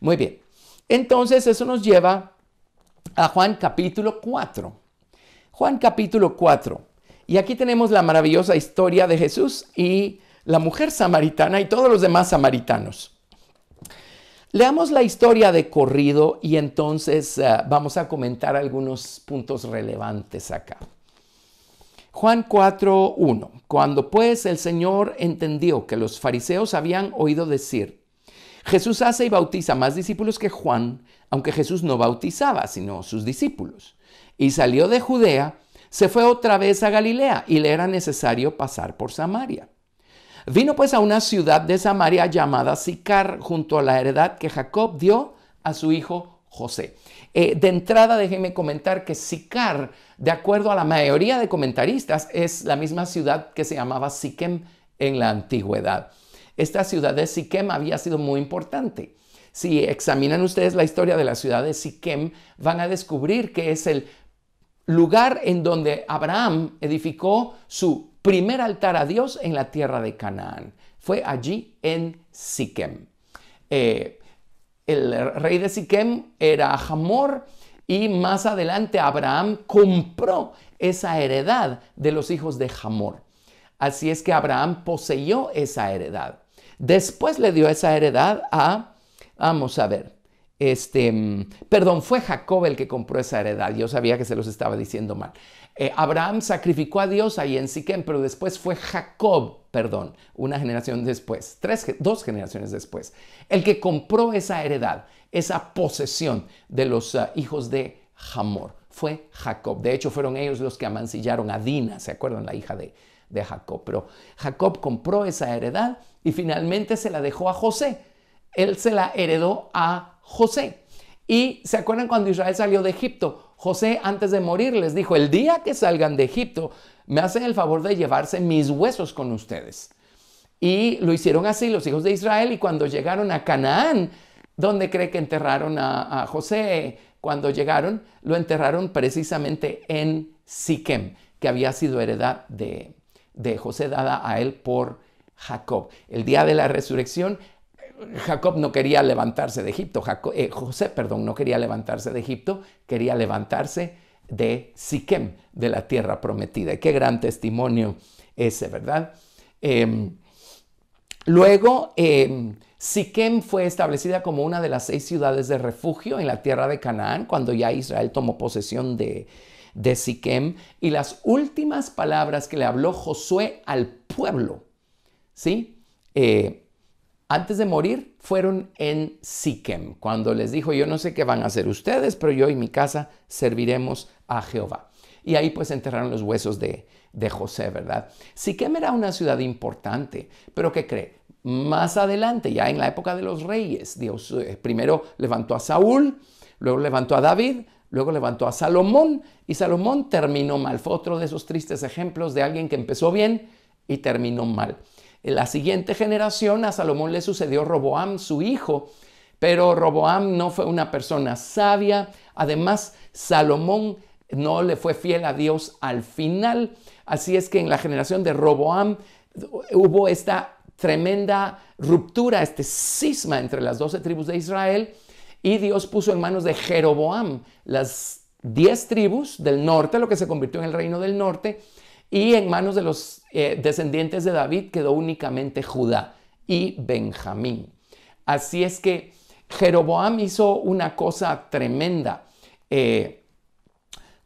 Speaker 1: Muy bien. Entonces eso nos lleva a Juan capítulo 4. Juan capítulo 4. Y aquí tenemos la maravillosa historia de Jesús y la mujer samaritana y todos los demás samaritanos. Leamos la historia de corrido y entonces eh, vamos a comentar algunos puntos relevantes acá. Juan 4.1. Cuando pues el Señor entendió que los fariseos habían oído decir, Jesús hace y bautiza más discípulos que Juan, aunque Jesús no bautizaba, sino sus discípulos. Y salió de Judea, se fue otra vez a Galilea y le era necesario pasar por Samaria. Vino pues a una ciudad de Samaria llamada Sicar, junto a la heredad que Jacob dio a su hijo José. Eh, de entrada, déjenme comentar que Sicar, de acuerdo a la mayoría de comentaristas, es la misma ciudad que se llamaba Siquem en la antigüedad. Esta ciudad de Siquem había sido muy importante. Si examinan ustedes la historia de la ciudad de Siquem, van a descubrir que es el lugar en donde Abraham edificó su primer altar a Dios en la tierra de Canaán. Fue allí en Siquem. Eh, el rey de Siquem era Jamor y más adelante Abraham compró esa heredad de los hijos de Jamor. Así es que Abraham poseyó esa heredad. Después le dio esa heredad a, vamos a ver, este, mm, perdón, fue Jacob el que compró esa heredad. Yo sabía que se los estaba diciendo mal. Eh, Abraham sacrificó a Dios ahí en Siquem, pero después fue Jacob, perdón, una generación después, dos generaciones después, el que compró esa heredad, esa posesión de los ah, hijos de Hamor. Fue Jacob. De hecho, fueron ellos los que amancillaron a Dina, ¿se acuerdan? La hija de, de Jacob. Pero Jacob compró esa heredad y finalmente se la dejó a José. Él se la heredó a José. Y se acuerdan cuando Israel salió de Egipto, José antes de morir les dijo, el día que salgan de Egipto, me hacen el favor de llevarse mis huesos con ustedes. Y lo hicieron así los hijos de Israel y cuando llegaron a Canaán, donde cree que enterraron a, José, cuando llegaron, lo enterraron precisamente en Siquem, que había sido heredad de, de José dada a él por Jacob. El día de la resurrección Jacob no quería levantarse de Egipto, eh, José, perdón, no quería levantarse de Egipto, quería levantarse de Siquem, de la tierra prometida. qué gran testimonio ese, ¿verdad? Em, luego, eh, Siquem fue establecida como una de las seis ciudades de refugio en la tierra de Canaán, cuando ya Israel tomó posesión de, Siquem. Y las últimas palabras que le habló Josué al pueblo, ¿sí? Eh, antes de morir fueron en Siquem, cuando les dijo, yo no sé qué van a hacer ustedes, pero yo y mi casa serviremos a Jehová. Y ahí pues enterraron los huesos de, de José, ¿verdad? Siquem era una ciudad importante, pero ¿qué cree? Más adelante, ya en la época de los reyes, Dios eh, primero levantó a Saúl, luego levantó a David, Luego levantó a Salomón y Salomón terminó mal. Fue otro de esos tristes ejemplos de alguien que empezó bien y terminó mal. En la siguiente generación a Salomón le sucedió Roboam, su hijo, pero Roboam no fue una persona sabia. Además, Salomón no le fue fiel a Dios al final. Así es que en la generación de Roboam eh, hubo esta tremenda ruptura, este cisma entre las doce tribus de Israel y Dios puso en manos de Jeroboam las diez tribus del norte, lo que se convirtió en el reino del norte, y en manos de los eh, descendientes de David quedó únicamente Judá y Benjamín. Así es que Jeroboam hizo una cosa tremenda. Eh,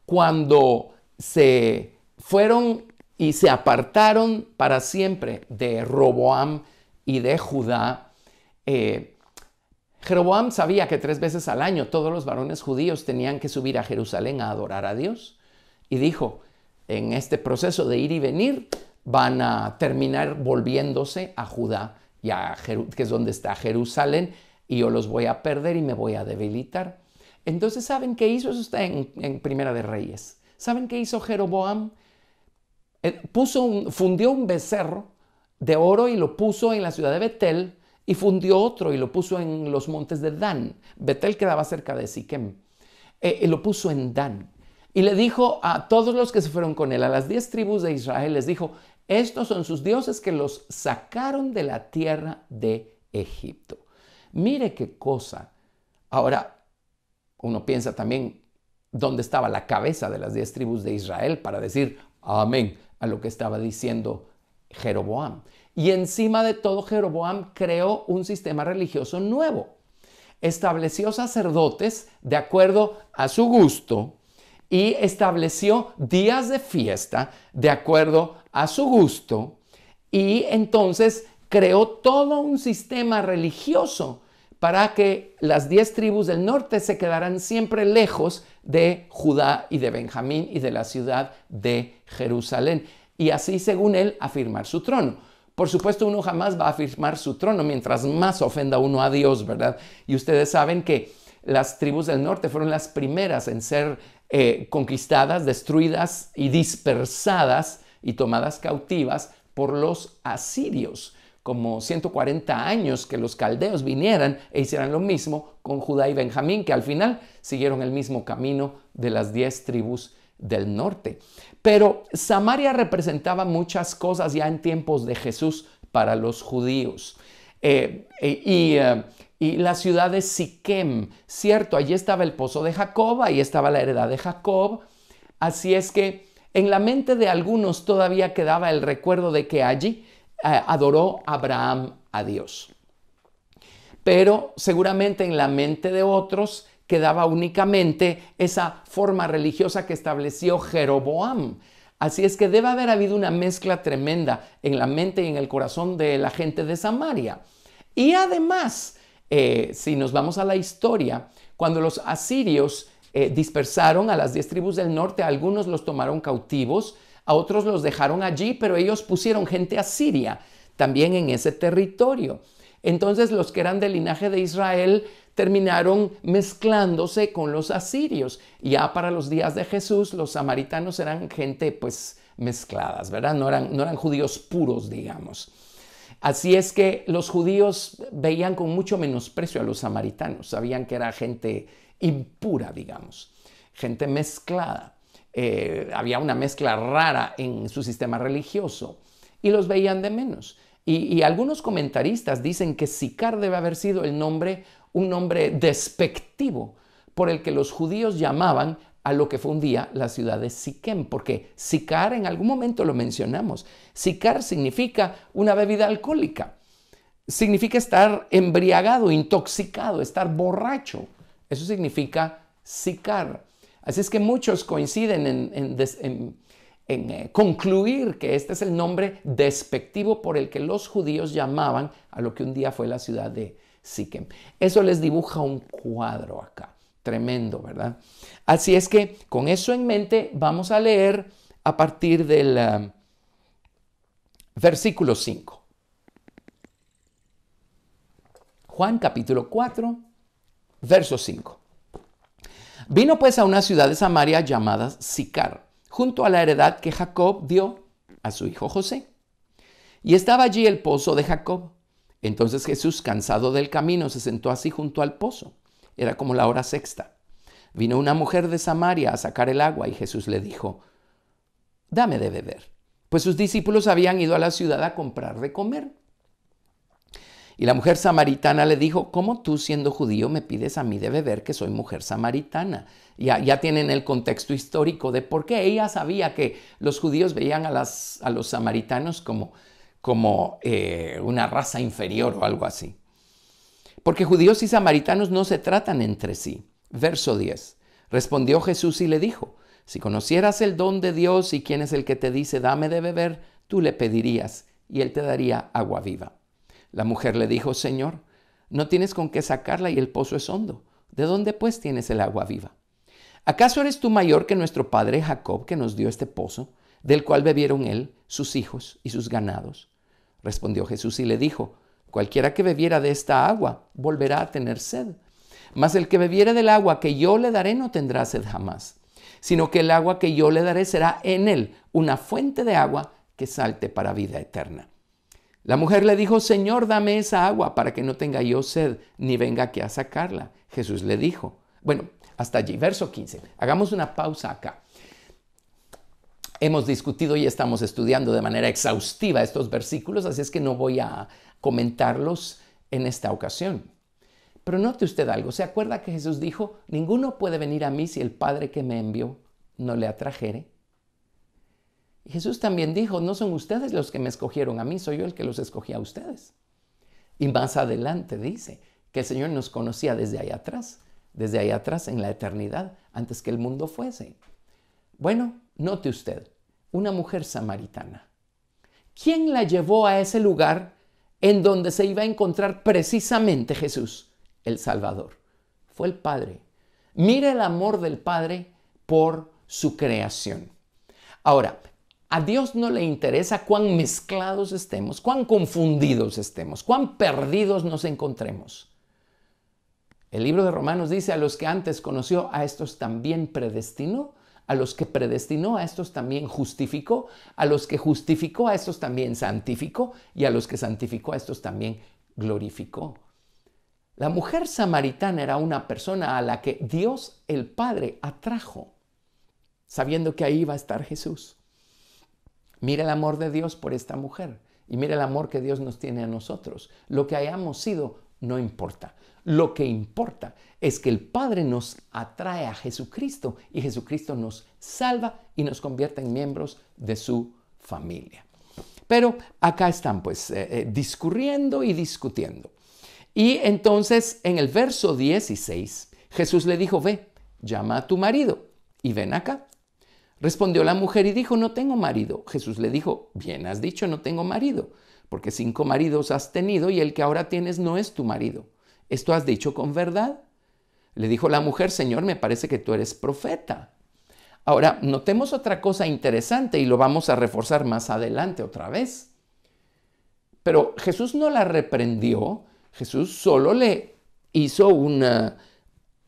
Speaker 1: cuando se fueron y se apartaron para siempre de Roboam y de Judá, eh, Jeroboam sabía que tres veces al año todos los varones judíos tenían que subir a Jerusalén a adorar a Dios. Y dijo, en este proceso de ir y venir, van a terminar volviéndose a Judá, y a que es donde está Jerusalén, y yo los voy a perder y me voy a debilitar. Entonces, ¿saben qué hizo? Eso está en, Primera de Reyes. ¿Saben qué hizo Jeroboam? Eh, puso un, fundió un becerro de oro y lo puso en la ciudad de Betel y fundió otro y lo puso en los montes de Dan. Betel quedaba cerca de Siquem. y eh, eh, lo puso en Dan. Y le dijo a todos los que se fueron con él, a las diez tribus de Israel, les dijo, estos son sus dioses que los sacaron de la tierra de Egipto. Mire qué cosa. Ahora, uno piensa también dónde estaba la cabeza de las diez tribus de Israel para decir amén a lo que estaba diciendo Jeroboam. Y encima de todo, Jeroboam creó un sistema religioso nuevo. Estableció sacerdotes de acuerdo a su gusto, y estableció días de fiesta de acuerdo a su gusto y entonces creó todo un sistema religioso para que las diez tribus del norte se quedaran siempre lejos de Judá y de Benjamín y de la ciudad de Jerusalén. Y así, según él, afirmar su trono. Por supuesto, uno jamás va a afirmar su trono mientras más ofenda uno a Dios, ¿verdad? Y ustedes saben que las tribus del norte fueron las primeras en ser eh, conquistadas, destruidas y dispersadas y tomadas cautivas por los asirios, como 140 años que los caldeos vinieran e hicieran lo mismo con Judá y Benjamín, que al final siguieron el mismo camino de las diez tribus del norte. Pero Samaria representaba muchas cosas ya en tiempos de Jesús para los judíos. Eh, eh, y y la ciudad de Siquem. Cierto, allí estaba el pozo de Jacob, ahí estaba la heredad de Jacob. Así es que en la mente de algunos todavía quedaba el recuerdo de que allí eh, adoró Abraham a Dios. Pero seguramente en la mente de otros quedaba únicamente esa forma religiosa que estableció Jeroboam. Así es que debe haber habido una mezcla tremenda en la mente y en el corazón de la gente de Samaria. Y además, eh, si nos vamos a la historia, cuando los asirios eh, dispersaron a las diez tribus del norte, algunos los tomaron cautivos, a otros los dejaron allí, pero ellos pusieron gente asiria también en ese territorio. Entonces los que eran del linaje de Israel terminaron mezclándose con los asirios. Ya para los días de Jesús los samaritanos eran gente pues mezcladas, ¿verdad? No eran, no eran judíos puros, digamos. Así es que los judíos veían con mucho menosprecio a los samaritanos, sabían que era gente impura, digamos, gente mezclada. Eh, había una mezcla rara en su sistema religioso y los veían de menos. Y, algunos comentaristas dicen que Sicar debe haber sido el nombre, un nombre despectivo por el que los judíos llamaban a lo que fue un día la ciudad de Siquem, porque Sicar en algún momento lo mencionamos. Sicar significa una bebida alcohólica, significa estar embriagado, intoxicado, estar borracho. Eso significa Sicar. Así es que muchos coinciden en, eh, concluir que este es el nombre despectivo por el que los judíos llamaban a lo que un día fue la ciudad de Siquem. Eso les dibuja un cuadro acá tremendo, ¿verdad? Así es que con eso en mente vamos a leer a partir del ah, versículo 5. Juan capítulo 4, verso 5. Vino pues a una ciudad de Samaria llamada Sicar, junto a la heredad que Jacob dio a su hijo José. Y estaba allí el pozo de Jacob. Entonces Jesús, cansado del camino, se sentó así junto al pozo. Era como la hora sexta. Vino una mujer de Samaria a sacar el agua y Jesús le dijo, dame de beber, pues sus discípulos habían ido a la ciudad a comprar de comer. Y la mujer samaritana le dijo, ¿cómo tú siendo judío me pides a mí de beber que soy mujer samaritana? Ya, ya tienen el contexto histórico de por qué ella sabía que los judíos veían a, los samaritanos como, eh, una raza inferior o algo así porque judíos y samaritanos no se tratan entre sí. Verso 10. Respondió Jesús y le dijo, si conocieras el don de Dios y quién es el que te dice, dame de beber, tú le pedirías y él te daría agua viva. La mujer le dijo, Señor, no tienes con qué sacarla y el pozo es hondo. ¿De dónde pues tienes el agua viva? ¿Acaso eres tú mayor que nuestro padre Jacob que nos dio este pozo, del cual bebieron él, sus hijos y sus ganados? Respondió Jesús y le dijo, Cualquiera que bebiera de esta agua volverá a tener sed. Mas el que bebiere del agua que yo le daré no tendrá sed jamás, sino que el agua que yo le daré será en él una fuente de agua que salte para vida eterna. La mujer le dijo, Señor, dame esa agua para que no tenga yo sed, ni venga aquí a sacarla. Jesús le dijo, bueno, hasta allí, verso 15. Hagamos una pausa acá. Hemos discutido y estamos estudiando de manera exhaustiva estos versículos, así es que no voy a, comentarlos en esta ocasión. Pero note usted algo, ¿se acuerda que Jesús dijo, ninguno puede venir a mí si el Padre que me envió no le atrajere? Y Jesús también dijo, no son ustedes los que me escogieron a mí, soy yo el que los escogí a ustedes. Y más adelante dice que el Señor nos conocía desde allá atrás, desde allá atrás en la eternidad, antes que el mundo fuese. Bueno, note usted, una mujer samaritana. ¿Quién la llevó a ese lugar en donde se iba a encontrar precisamente Jesús, el Salvador. Fue el Padre. Mira el amor del Padre por su creación. Ahora, a Dios no le interesa cuán mezclados estemos, cuán confundidos estemos, cuán perdidos nos encontremos. El libro de Romanos dice, a los que antes conoció, a estos también predestinó a los que predestinó, a estos también justificó, a los que justificó, a estos también santificó, y a los que santificó, a estos también glorificó. La mujer samaritana era una persona a la que Dios el Padre atrajo, sabiendo que ahí iba a estar Jesús. Mira el amor de Dios por esta mujer y mira el amor que Dios nos tiene a nosotros. Lo que hayamos sido no importa. Lo que importa es que el Padre nos atrae a Jesucristo y Jesucristo nos salva y nos convierte en miembros de su familia. Pero acá están pues eh, eh, discurriendo y discutiendo. Y entonces en el verso 16 Jesús le dijo, ve, llama a tu marido y ven acá. Respondió la mujer y dijo, no tengo marido. Jesús le dijo, bien has dicho, no tengo marido, porque cinco maridos has tenido y el que ahora tienes no es tu marido. Esto has dicho con verdad. Le dijo la mujer, Señor, me parece que tú eres profeta. Ahora, notemos otra cosa interesante y lo vamos a reforzar más adelante otra vez. Pero Jesús no la reprendió, Jesús solo le hizo un eh,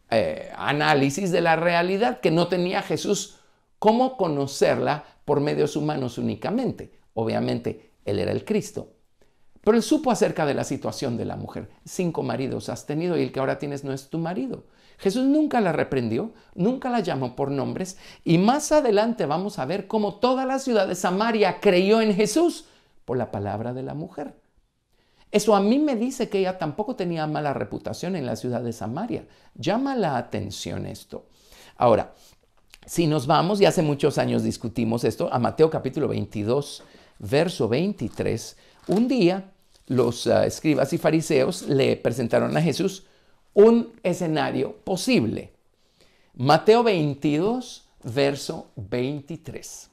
Speaker 1: eh, análisis de la realidad que no tenía Jesús cómo conocerla por medios humanos únicamente. Obviamente, Él era el Cristo, pero él supo acerca de la situación de la mujer. Cinco maridos has tenido y el que ahora tienes no es tu marido. Jesús nunca la reprendió, nunca la llamó por nombres y más adelante vamos a ver cómo toda la ciudad de Samaria creyó en Jesús por la palabra de la mujer. Eso a mí me dice que ella tampoco tenía mala reputación en la ciudad de Samaria. Llama la atención esto. Ahora, si nos vamos, y hace muchos años discutimos esto, a Mateo capítulo 22, verso 23, un día los ah, escribas y fariseos le presentaron a Jesús un escenario posible. Mateo 22, verso 23.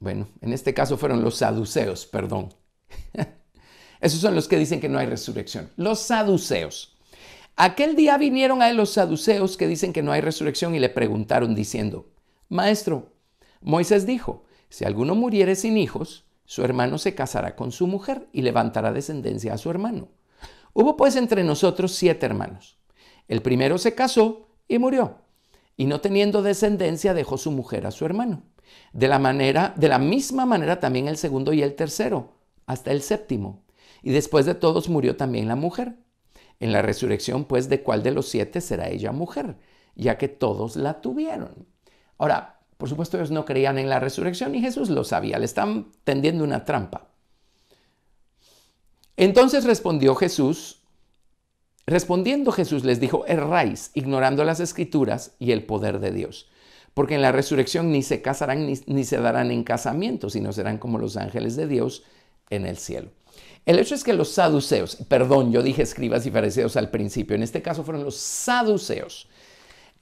Speaker 1: Bueno, en este caso fueron los saduceos, perdón. Esos son los que dicen que no hay resurrección. Los saduceos. Aquel día vinieron a él los saduceos que dicen que no hay resurrección y le preguntaron diciendo, Maestro, Moisés dijo, si alguno muriere sin hijos, su hermano se casará con su mujer y levantará descendencia a su hermano. Hubo pues entre nosotros siete hermanos. El primero se casó y murió, y no teniendo descendencia dejó su mujer a su hermano. De la manera, de la misma manera también el segundo y el tercero, hasta el séptimo. Y después de todos murió también la mujer. En la resurrección, pues, ¿de cuál de los siete será ella mujer? Ya que todos la tuvieron. Ahora, por supuesto, ellos no creían en la resurrección y Jesús lo sabía, le están tendiendo una trampa. Entonces respondió Jesús, respondiendo Jesús les dijo, erráis, ignorando las escrituras y el poder de Dios, porque en la resurrección ni se casarán ni, ni se darán en casamiento, sino serán como los ángeles de Dios en el cielo. El hecho es que los saduceos, perdón, yo dije escribas y fariseos al principio, en este caso fueron los saduceos,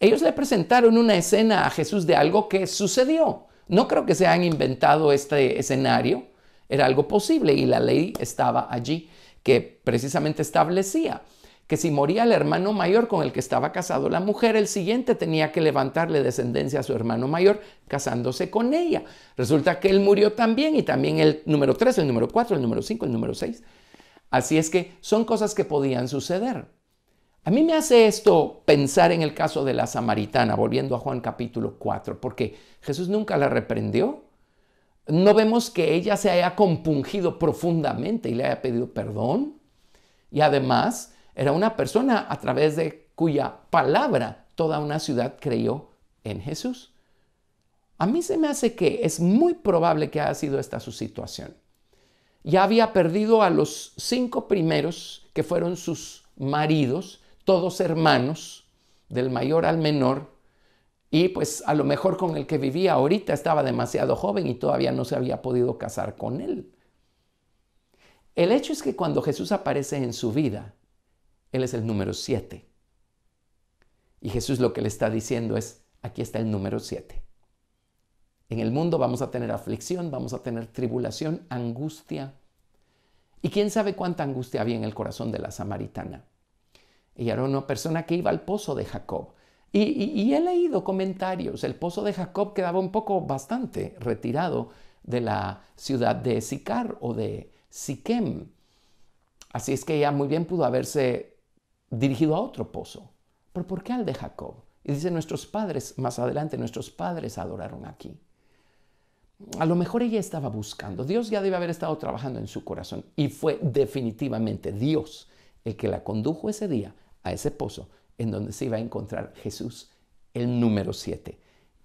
Speaker 1: ellos le presentaron una escena a Jesús de algo que sucedió. No creo que se hayan inventado este escenario, era algo posible y la ley estaba allí que precisamente establecía que si moría el hermano mayor con el que estaba casado la mujer, el siguiente tenía que levantarle descendencia a su hermano mayor casándose con ella. Resulta que él murió también y también el número 3, el número 4, el número 5, el número 6. Así es que son cosas que podían suceder. A mí me hace esto pensar en el caso de la samaritana, volviendo a Juan capítulo 4, porque Jesús nunca la reprendió. No vemos que ella se haya compungido profundamente y le haya pedido perdón. Y además era una persona a través de cuya palabra toda una ciudad creyó en Jesús. A mí se me hace que es muy probable que haya sido esta su situación. Ya había perdido a los cinco primeros que fueron sus maridos todos hermanos, del mayor al menor, y pues a lo mejor con el que vivía ahorita estaba demasiado joven y todavía no se había podido casar con él. El hecho es que cuando Jesús aparece en su vida, Él es el número siete. Y Jesús lo que le está diciendo es, aquí está el número siete. En el mundo vamos a tener aflicción, vamos a tener tribulación, angustia. ¿Y quién sabe cuánta angustia había en el corazón de la samaritana? y era una persona que iba al pozo de Jacob. Y, y he leído comentarios. El pozo de Jacob quedaba un poco bastante retirado de la ciudad de Sicar o de Siquem. Así es que ella muy bien pudo haberse dirigido a otro pozo. Pero ¿por qué al de Jacob? Y dice, nuestros padres, más adelante, nuestros padres adoraron aquí. A lo mejor ella estaba buscando. Dios ya debe haber estado trabajando en su corazón. Y fue definitivamente Dios el que la condujo ese día a ese pozo en donde se iba a encontrar Jesús, el número siete,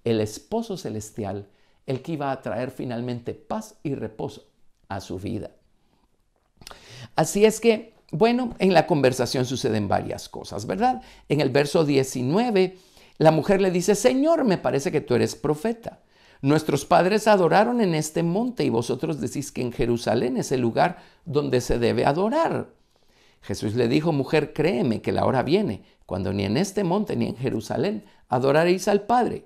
Speaker 1: el esposo celestial, el que iba a traer finalmente paz y reposo a su vida. Así es que, bueno, en la conversación suceden varias cosas, ¿verdad? En el verso 19, la mujer le dice, Señor, me parece que tú eres profeta. Nuestros padres adoraron en este monte y vosotros decís que en Jerusalén es el lugar donde se debe adorar. Jesús le dijo, mujer, créeme que la hora viene, cuando ni en este monte ni en Jerusalén adoraréis al Padre.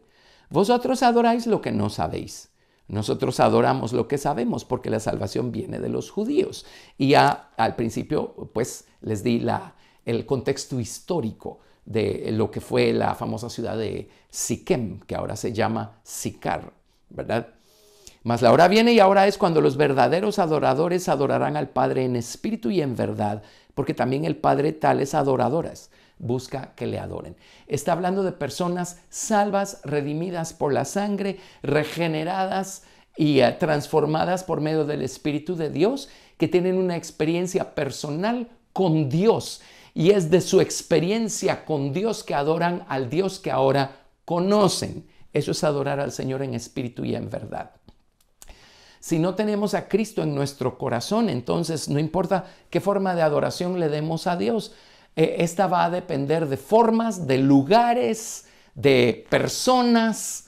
Speaker 1: Vosotros adoráis lo que no sabéis. Nosotros adoramos lo que sabemos porque la salvación viene de los judíos. Y al principio, pues les di la, el contexto histórico de lo que fue la famosa ciudad de Siquem, que ahora se llama Sicar, ¿verdad? Mas la hora viene y ahora es cuando los verdaderos adoradores adorarán al Padre en espíritu y en verdad, porque también el Padre tales adoradoras busca que le adoren. Está hablando de personas salvas, redimidas por la sangre, regeneradas y eh, transformadas por medio del Espíritu de Dios, que tienen una experiencia personal con Dios. Y es de su experiencia con Dios que adoran al Dios que ahora conocen. Eso es adorar al Señor en espíritu y en verdad. Si no tenemos a Cristo en nuestro corazón, entonces no importa qué forma de adoración le demos a Dios, eh, esta va a depender de formas, de lugares, de personas.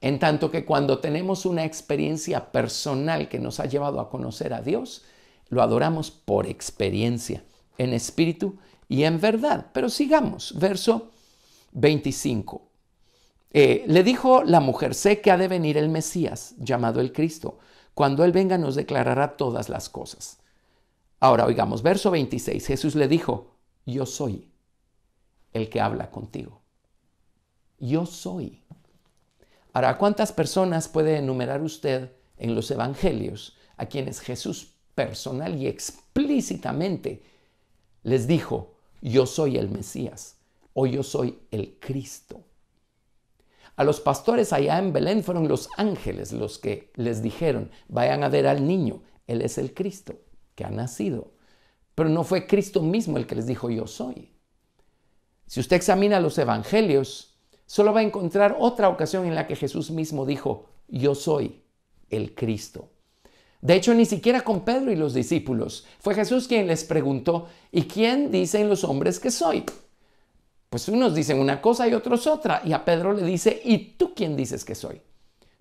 Speaker 1: En tanto que cuando tenemos una experiencia personal que nos ha llevado a conocer a Dios, lo adoramos por experiencia, en espíritu y en verdad. Pero sigamos, verso 25. Eh, le dijo la mujer, sé que ha de venir el Mesías, llamado el Cristo. Cuando Él venga nos declarará todas las cosas. Ahora oigamos, verso 26, Jesús le dijo, yo soy el que habla contigo. Yo soy. Ahora, ¿cuántas personas puede enumerar usted en los evangelios a quienes Jesús personal y explícitamente les dijo, yo soy el Mesías o yo soy el Cristo? A los pastores allá en Belén fueron los ángeles los que les dijeron, vayan a ver al niño, él es el Cristo que ha nacido. Pero no fue Cristo mismo el que les dijo yo soy. Si usted examina los evangelios, solo va a encontrar otra ocasión en la que Jesús mismo dijo, yo soy el Cristo. De hecho, ni siquiera con Pedro y los discípulos. Fue Jesús quien les preguntó, ¿y quién dicen los hombres que soy? Pues unos dicen una cosa y otros otra. Y a Pedro le dice, ¿y tú quién dices que soy?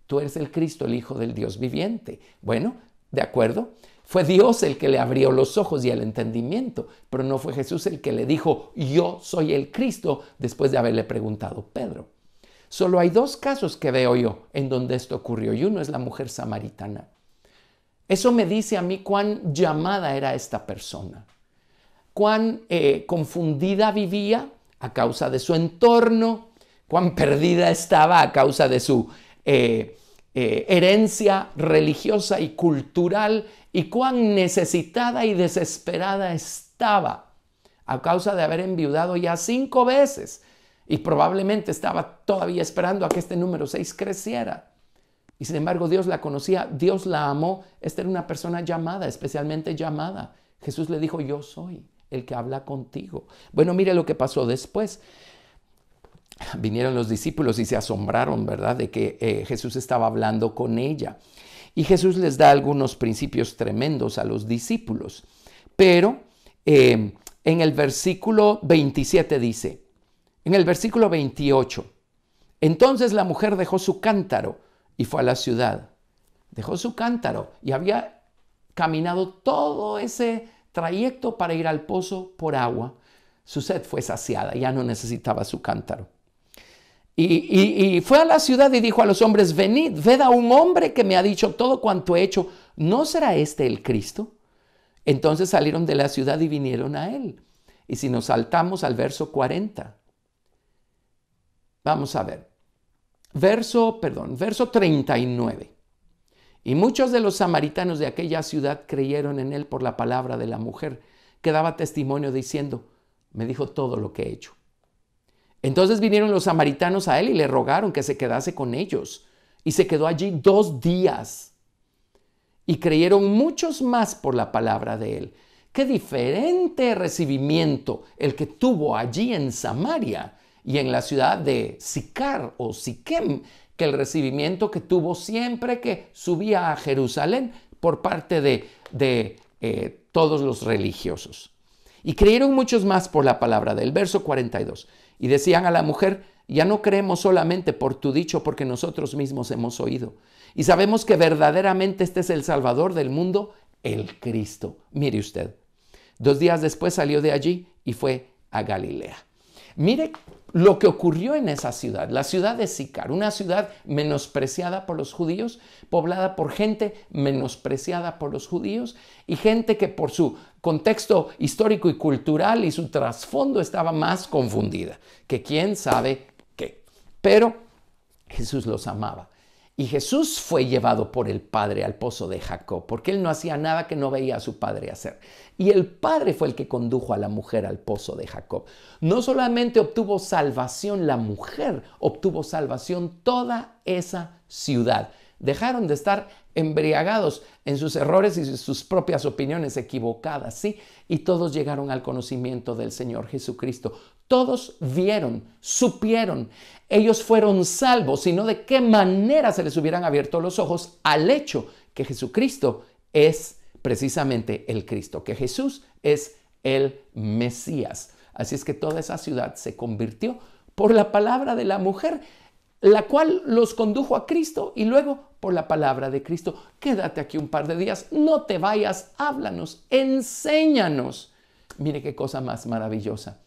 Speaker 1: Tú eres el Cristo, el Hijo del Dios viviente. Bueno, de acuerdo. Fue Dios el que le abrió los ojos y el entendimiento, pero no fue Jesús el que le dijo, yo soy el Cristo, después de haberle preguntado Pedro. Solo hay dos casos que veo yo en donde esto ocurrió, y uno es la mujer samaritana. Eso me dice a mí cuán llamada era esta persona, cuán eh, confundida vivía a causa de su entorno, cuán perdida estaba a causa de su eh, eh, herencia religiosa y cultural y cuán necesitada y desesperada estaba a causa de haber enviudado ya cinco veces y probablemente estaba todavía esperando a que este número seis creciera. Y sin embargo Dios la conocía, Dios la amó, esta era una persona llamada, especialmente llamada. Jesús le dijo, yo soy el que habla contigo. Bueno, mire lo que pasó después. Vinieron los discípulos y se asombraron, ¿verdad?, de que eh, Jesús estaba hablando con ella. Y Jesús les da algunos principios tremendos a los discípulos. Pero em, en el versículo 27 dice, en el versículo 28, entonces la mujer dejó su cántaro y fue a la ciudad. Dejó su cántaro y había caminado todo ese trayecto para ir al pozo por agua, su sed fue saciada, ya no necesitaba su cántaro. Y, fue a la ciudad y dijo a los hombres, venid, ved a un hombre que me ha dicho todo cuanto he hecho, ¿no será este el Cristo? Entonces salieron de la ciudad y vinieron a él. Y si nos saltamos al verso 40, vamos a ver. Verso, perdón, verso 39. Y muchos de los samaritanos de aquella ciudad creyeron en él por la palabra de la mujer, que daba testimonio diciendo, me dijo todo lo que he hecho. Entonces vinieron los samaritanos a él y le rogaron que se quedase con ellos. Y se quedó allí dos días. Y creyeron muchos más por la palabra de él. Qué diferente recibimiento el que tuvo allí en Samaria y en la ciudad de Sicar o Siquem, que el recibimiento que tuvo siempre que subía a Jerusalén por parte de, de eh, todos los religiosos. Y creyeron muchos más por la palabra del verso 42. Y decían a la mujer, ya no creemos solamente por tu dicho, porque nosotros mismos hemos oído. Y sabemos que verdaderamente este es el Salvador del mundo, el Cristo. Mire usted. Dos días después salió de allí y fue a Galilea. Mire lo que ocurrió en esa ciudad, la ciudad de Sicar, una ciudad menospreciada por los judíos, poblada por gente menospreciada por los judíos y gente que por su contexto histórico y cultural y su trasfondo estaba más confundida, que quién sabe qué. Pero Jesús los amaba. Y Jesús fue llevado por el Padre al pozo de Jacob, porque él no hacía nada que no veía a su Padre hacer. Y el Padre fue el que condujo a la mujer al pozo de Jacob. No solamente obtuvo salvación la mujer, obtuvo salvación toda esa ciudad. Dejaron de estar embriagados en sus errores y sus propias opiniones equivocadas, ¿sí? Y todos llegaron al conocimiento del Señor Jesucristo. Todos vieron, supieron, ellos fueron salvos, sino de qué manera se les hubieran abierto los ojos al hecho que Jesucristo es precisamente el Cristo, que Jesús es el Mesías. Así es que toda esa ciudad se convirtió por la palabra de la mujer, la cual los condujo a Cristo y luego por la palabra de Cristo. Quédate aquí un par de días, no te vayas, háblanos, enséñanos. Mire qué cosa más maravillosa.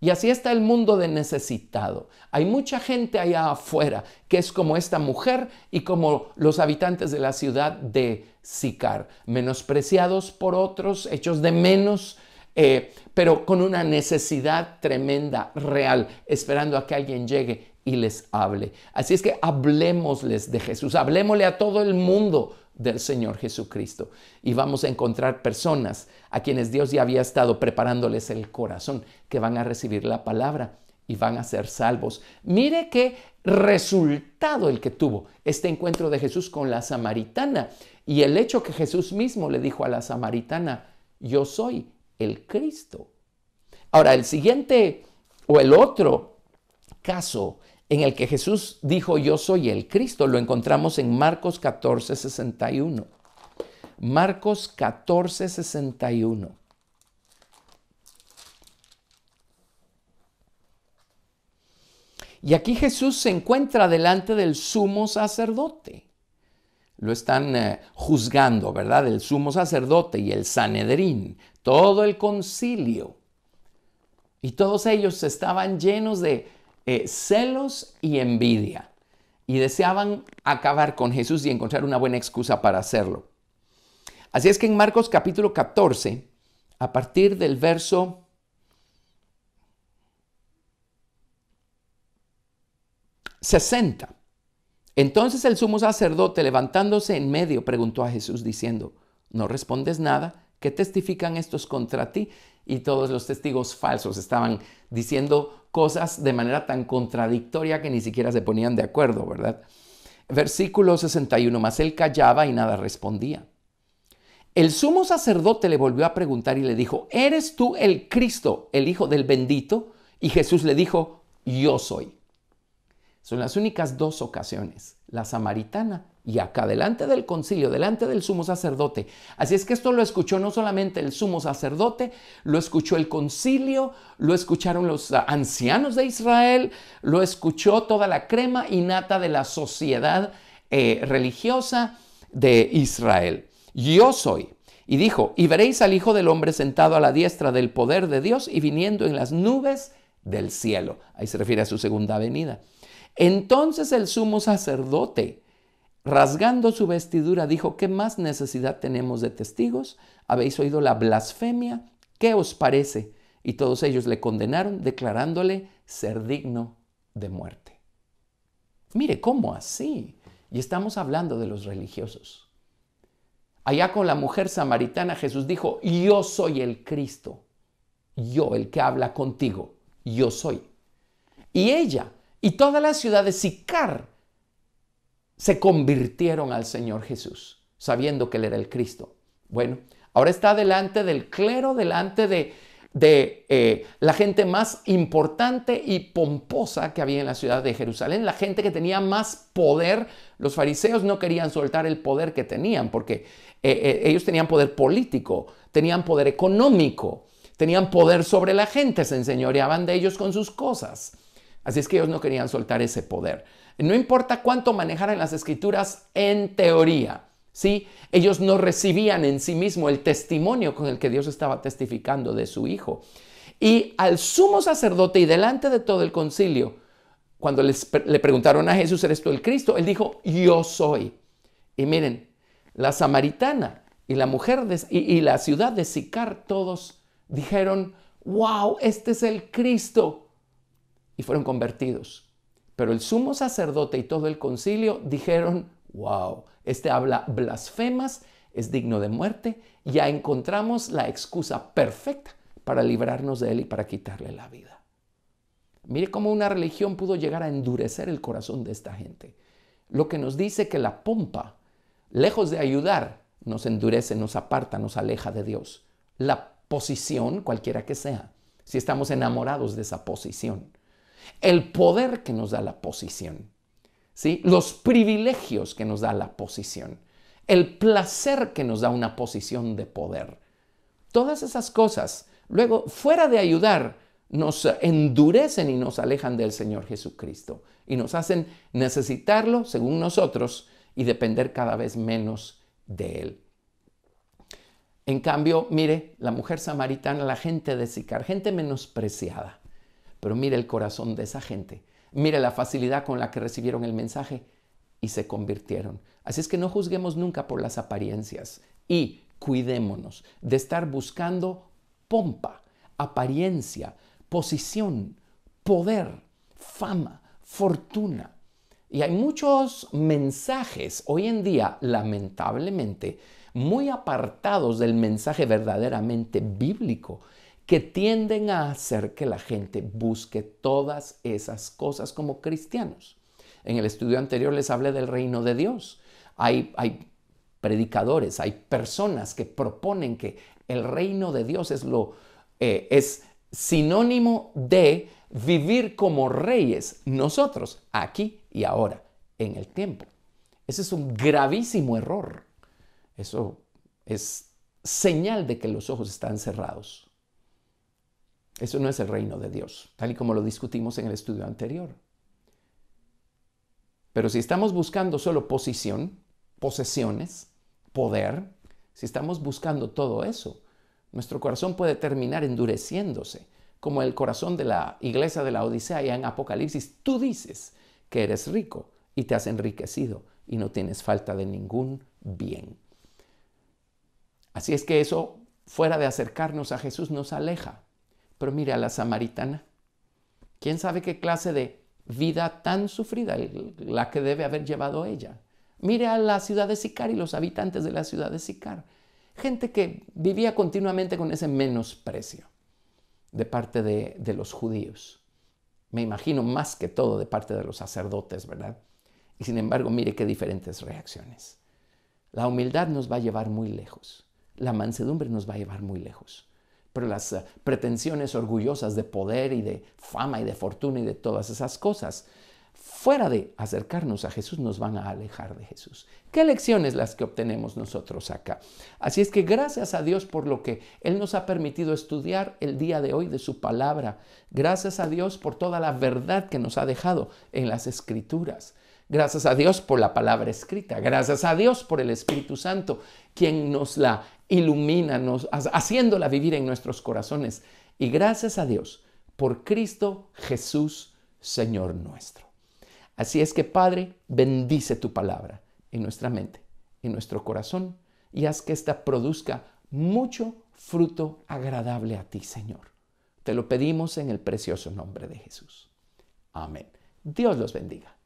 Speaker 1: Y así está el mundo de necesitado. Hay mucha gente allá afuera que es como esta mujer y como los habitantes de la ciudad de Sicar, menospreciados por otros, hechos de menos, eh, pero con una necesidad tremenda, real, esperando a que alguien llegue y les hable. Así es que hablemosles de Jesús, hablemosle a todo el mundo del Señor Jesucristo. Y vamos a encontrar personas a quienes Dios ya había estado preparándoles el corazón, que van a recibir la palabra y van a ser salvos. Mire qué resultado el que tuvo este encuentro de Jesús con la samaritana y el hecho que Jesús mismo le dijo a la samaritana, yo soy el Cristo. Ahora, el siguiente o el otro caso en el que Jesús dijo yo soy el Cristo, lo encontramos en Marcos 14, 61. Marcos 14, 61. Y aquí Jesús se encuentra delante del sumo sacerdote. Lo están eh, juzgando, ¿verdad? El sumo sacerdote y el Sanedrín, todo el concilio. Y todos ellos estaban llenos de eh, celos y envidia y deseaban acabar con Jesús y encontrar una buena excusa para hacerlo. Así es que en Marcos capítulo 14, a partir del verso ...60... Entonces el sumo sacerdote, levantándose en medio, preguntó a Jesús diciendo, ¿no respondes nada? ¿Qué testifican estos contra ti? y todos los testigos falsos estaban diciendo cosas de manera tan contradictoria que ni siquiera se ponían de acuerdo, ¿verdad? Versículo 61, mas él callaba y nada respondía. El sumo sacerdote le volvió a preguntar y le dijo, ¿eres tú el Cristo, el Hijo del bendito? Y Jesús le dijo, yo soy. Son las únicas dos ocasiones, la samaritana y acá delante del concilio, delante del sumo sacerdote. Así es que esto lo escuchó no solamente el sumo sacerdote, lo escuchó el concilio, lo escucharon los ah, ancianos de Israel, lo escuchó toda la crema y nata de la sociedad eh, religiosa de Israel. Yo soy. Y dijo, y veréis al Hijo del Hombre sentado a la diestra del poder de Dios y viniendo en las nubes del cielo. Ahí se refiere a su segunda venida. Entonces el sumo sacerdote, Rasgando su vestidura dijo, ¿qué más necesidad tenemos de testigos? ¿Habéis oído la blasfemia? ¿Qué os parece? Y todos ellos le condenaron, declarándole ser digno de muerte. Mire, ¿cómo así? Y estamos hablando de los religiosos. Allá con la mujer samaritana Jesús dijo, yo soy el Cristo, yo el que habla contigo, yo soy. Y ella y toda la ciudad de Sicar se convirtieron al Señor Jesús, sabiendo que Él era el Cristo. Bueno, ahora está delante del clero, delante de, eh, la gente más importante y pomposa que había en la ciudad de Jerusalén, la gente que tenía más poder. Los fariseos no querían soltar el poder que tenían, porque eh, eh, ellos tenían poder político, tenían poder económico, tenían poder sobre la gente, se enseñoreaban de ellos con sus cosas. Así es que ellos no querían soltar ese poder. No importa cuánto manejaran las escrituras en teoría, ¿sí? Ellos no recibían en sí mismo el testimonio con el que Dios estaba testificando de su Hijo. Y al sumo sacerdote y delante de todo el concilio, cuando le preguntaron a Jesús, ¿eres tú el Cristo? Él dijo, yo soy. Y miren, la samaritana y la mujer y, y la ciudad de Sicar, todos dijeron, wow, este es el Cristo. Y fueron convertidos. Pero el sumo sacerdote y todo el concilio dijeron, wow, este habla blasfemas, es digno de muerte, ya encontramos la excusa perfecta para librarnos de él y para quitarle la vida. Mire cómo una religión pudo llegar a endurecer el corazón de esta gente. Lo que nos dice que la pompa, lejos de ayudar, nos endurece, nos aparta, nos aleja de Dios. La posición, cualquiera que sea, si estamos enamorados de esa posición el poder que nos da la posición, ¿sí? los privilegios que nos da la posición, el placer que nos da una posición de poder. Todas esas cosas, luego, fuera de ayudar, nos endurecen y nos alejan del Señor Jesucristo y nos hacen necesitarlo según nosotros y depender cada vez menos de Él. En cambio, mire, la mujer samaritana, la gente de Sicar, gente menospreciada, pero mire el corazón de esa gente, mire la facilidad con la que recibieron el mensaje y se convirtieron. Así es que no juzguemos nunca por las apariencias y cuidémonos de estar buscando pompa, apariencia, posición, poder, fama, fortuna. Y hay muchos mensajes hoy en día, lamentablemente, muy apartados del mensaje verdaderamente bíblico que tienden a hacer que la gente busque todas esas cosas como cristianos. En el estudio anterior les hablé del reino de Dios. Hay, predicadores, hay personas que proponen que el reino de Dios es lo eh, es sinónimo de vivir como reyes nosotros aquí y ahora en el tiempo. Ese es un gravísimo error. Eso es señal de que los ojos están cerrados eso no es el reino de Dios, tal y como lo discutimos en el estudio anterior. Pero si estamos buscando solo posición, posesiones, poder, si estamos buscando todo eso, nuestro corazón puede terminar endureciéndose, como el corazón de la iglesia de la Odisea y en Apocalipsis. Tú dices que eres rico y te has enriquecido y no tienes falta de ningún bien. Así es que eso, fuera de acercarnos a Jesús, nos aleja pero mire a la samaritana. ¿Quién sabe qué clase de vida tan sufrida la que debe haber llevado ella? Mire a la ciudad de Sicar y los habitantes de la ciudad de Sicar. Gente que vivía continuamente con ese menosprecio de parte de, de los judíos. Me imagino más que todo de parte de los sacerdotes, ¿verdad? Y sin embargo, mire qué diferentes reacciones. La humildad nos va a llevar muy lejos. La mansedumbre nos va a llevar muy lejos las eh, pretensiones orgullosas de poder y de fama y de fortuna y de todas esas cosas, fuera de acercarnos a Jesús, nos van a alejar de Jesús. ¿Qué lecciones las que obtenemos nosotros acá? Así es que gracias a Dios por lo que Él nos ha permitido estudiar el día de hoy de su palabra. Gracias a Dios por toda la verdad que nos ha dejado en las escrituras. Gracias a Dios por la palabra escrita. Gracias a Dios por el Espíritu Santo, quien nos la ilumínanos, haciéndola vivir en nuestros corazones. Y gracias a Dios por Cristo Jesús, Señor nuestro. Así es que, Padre, bendice tu palabra en nuestra mente, en nuestro corazón, y haz que ésta produzca mucho fruto agradable a ti, Señor. Te lo pedimos en el precioso nombre de Jesús. Amén. Dios los bendiga.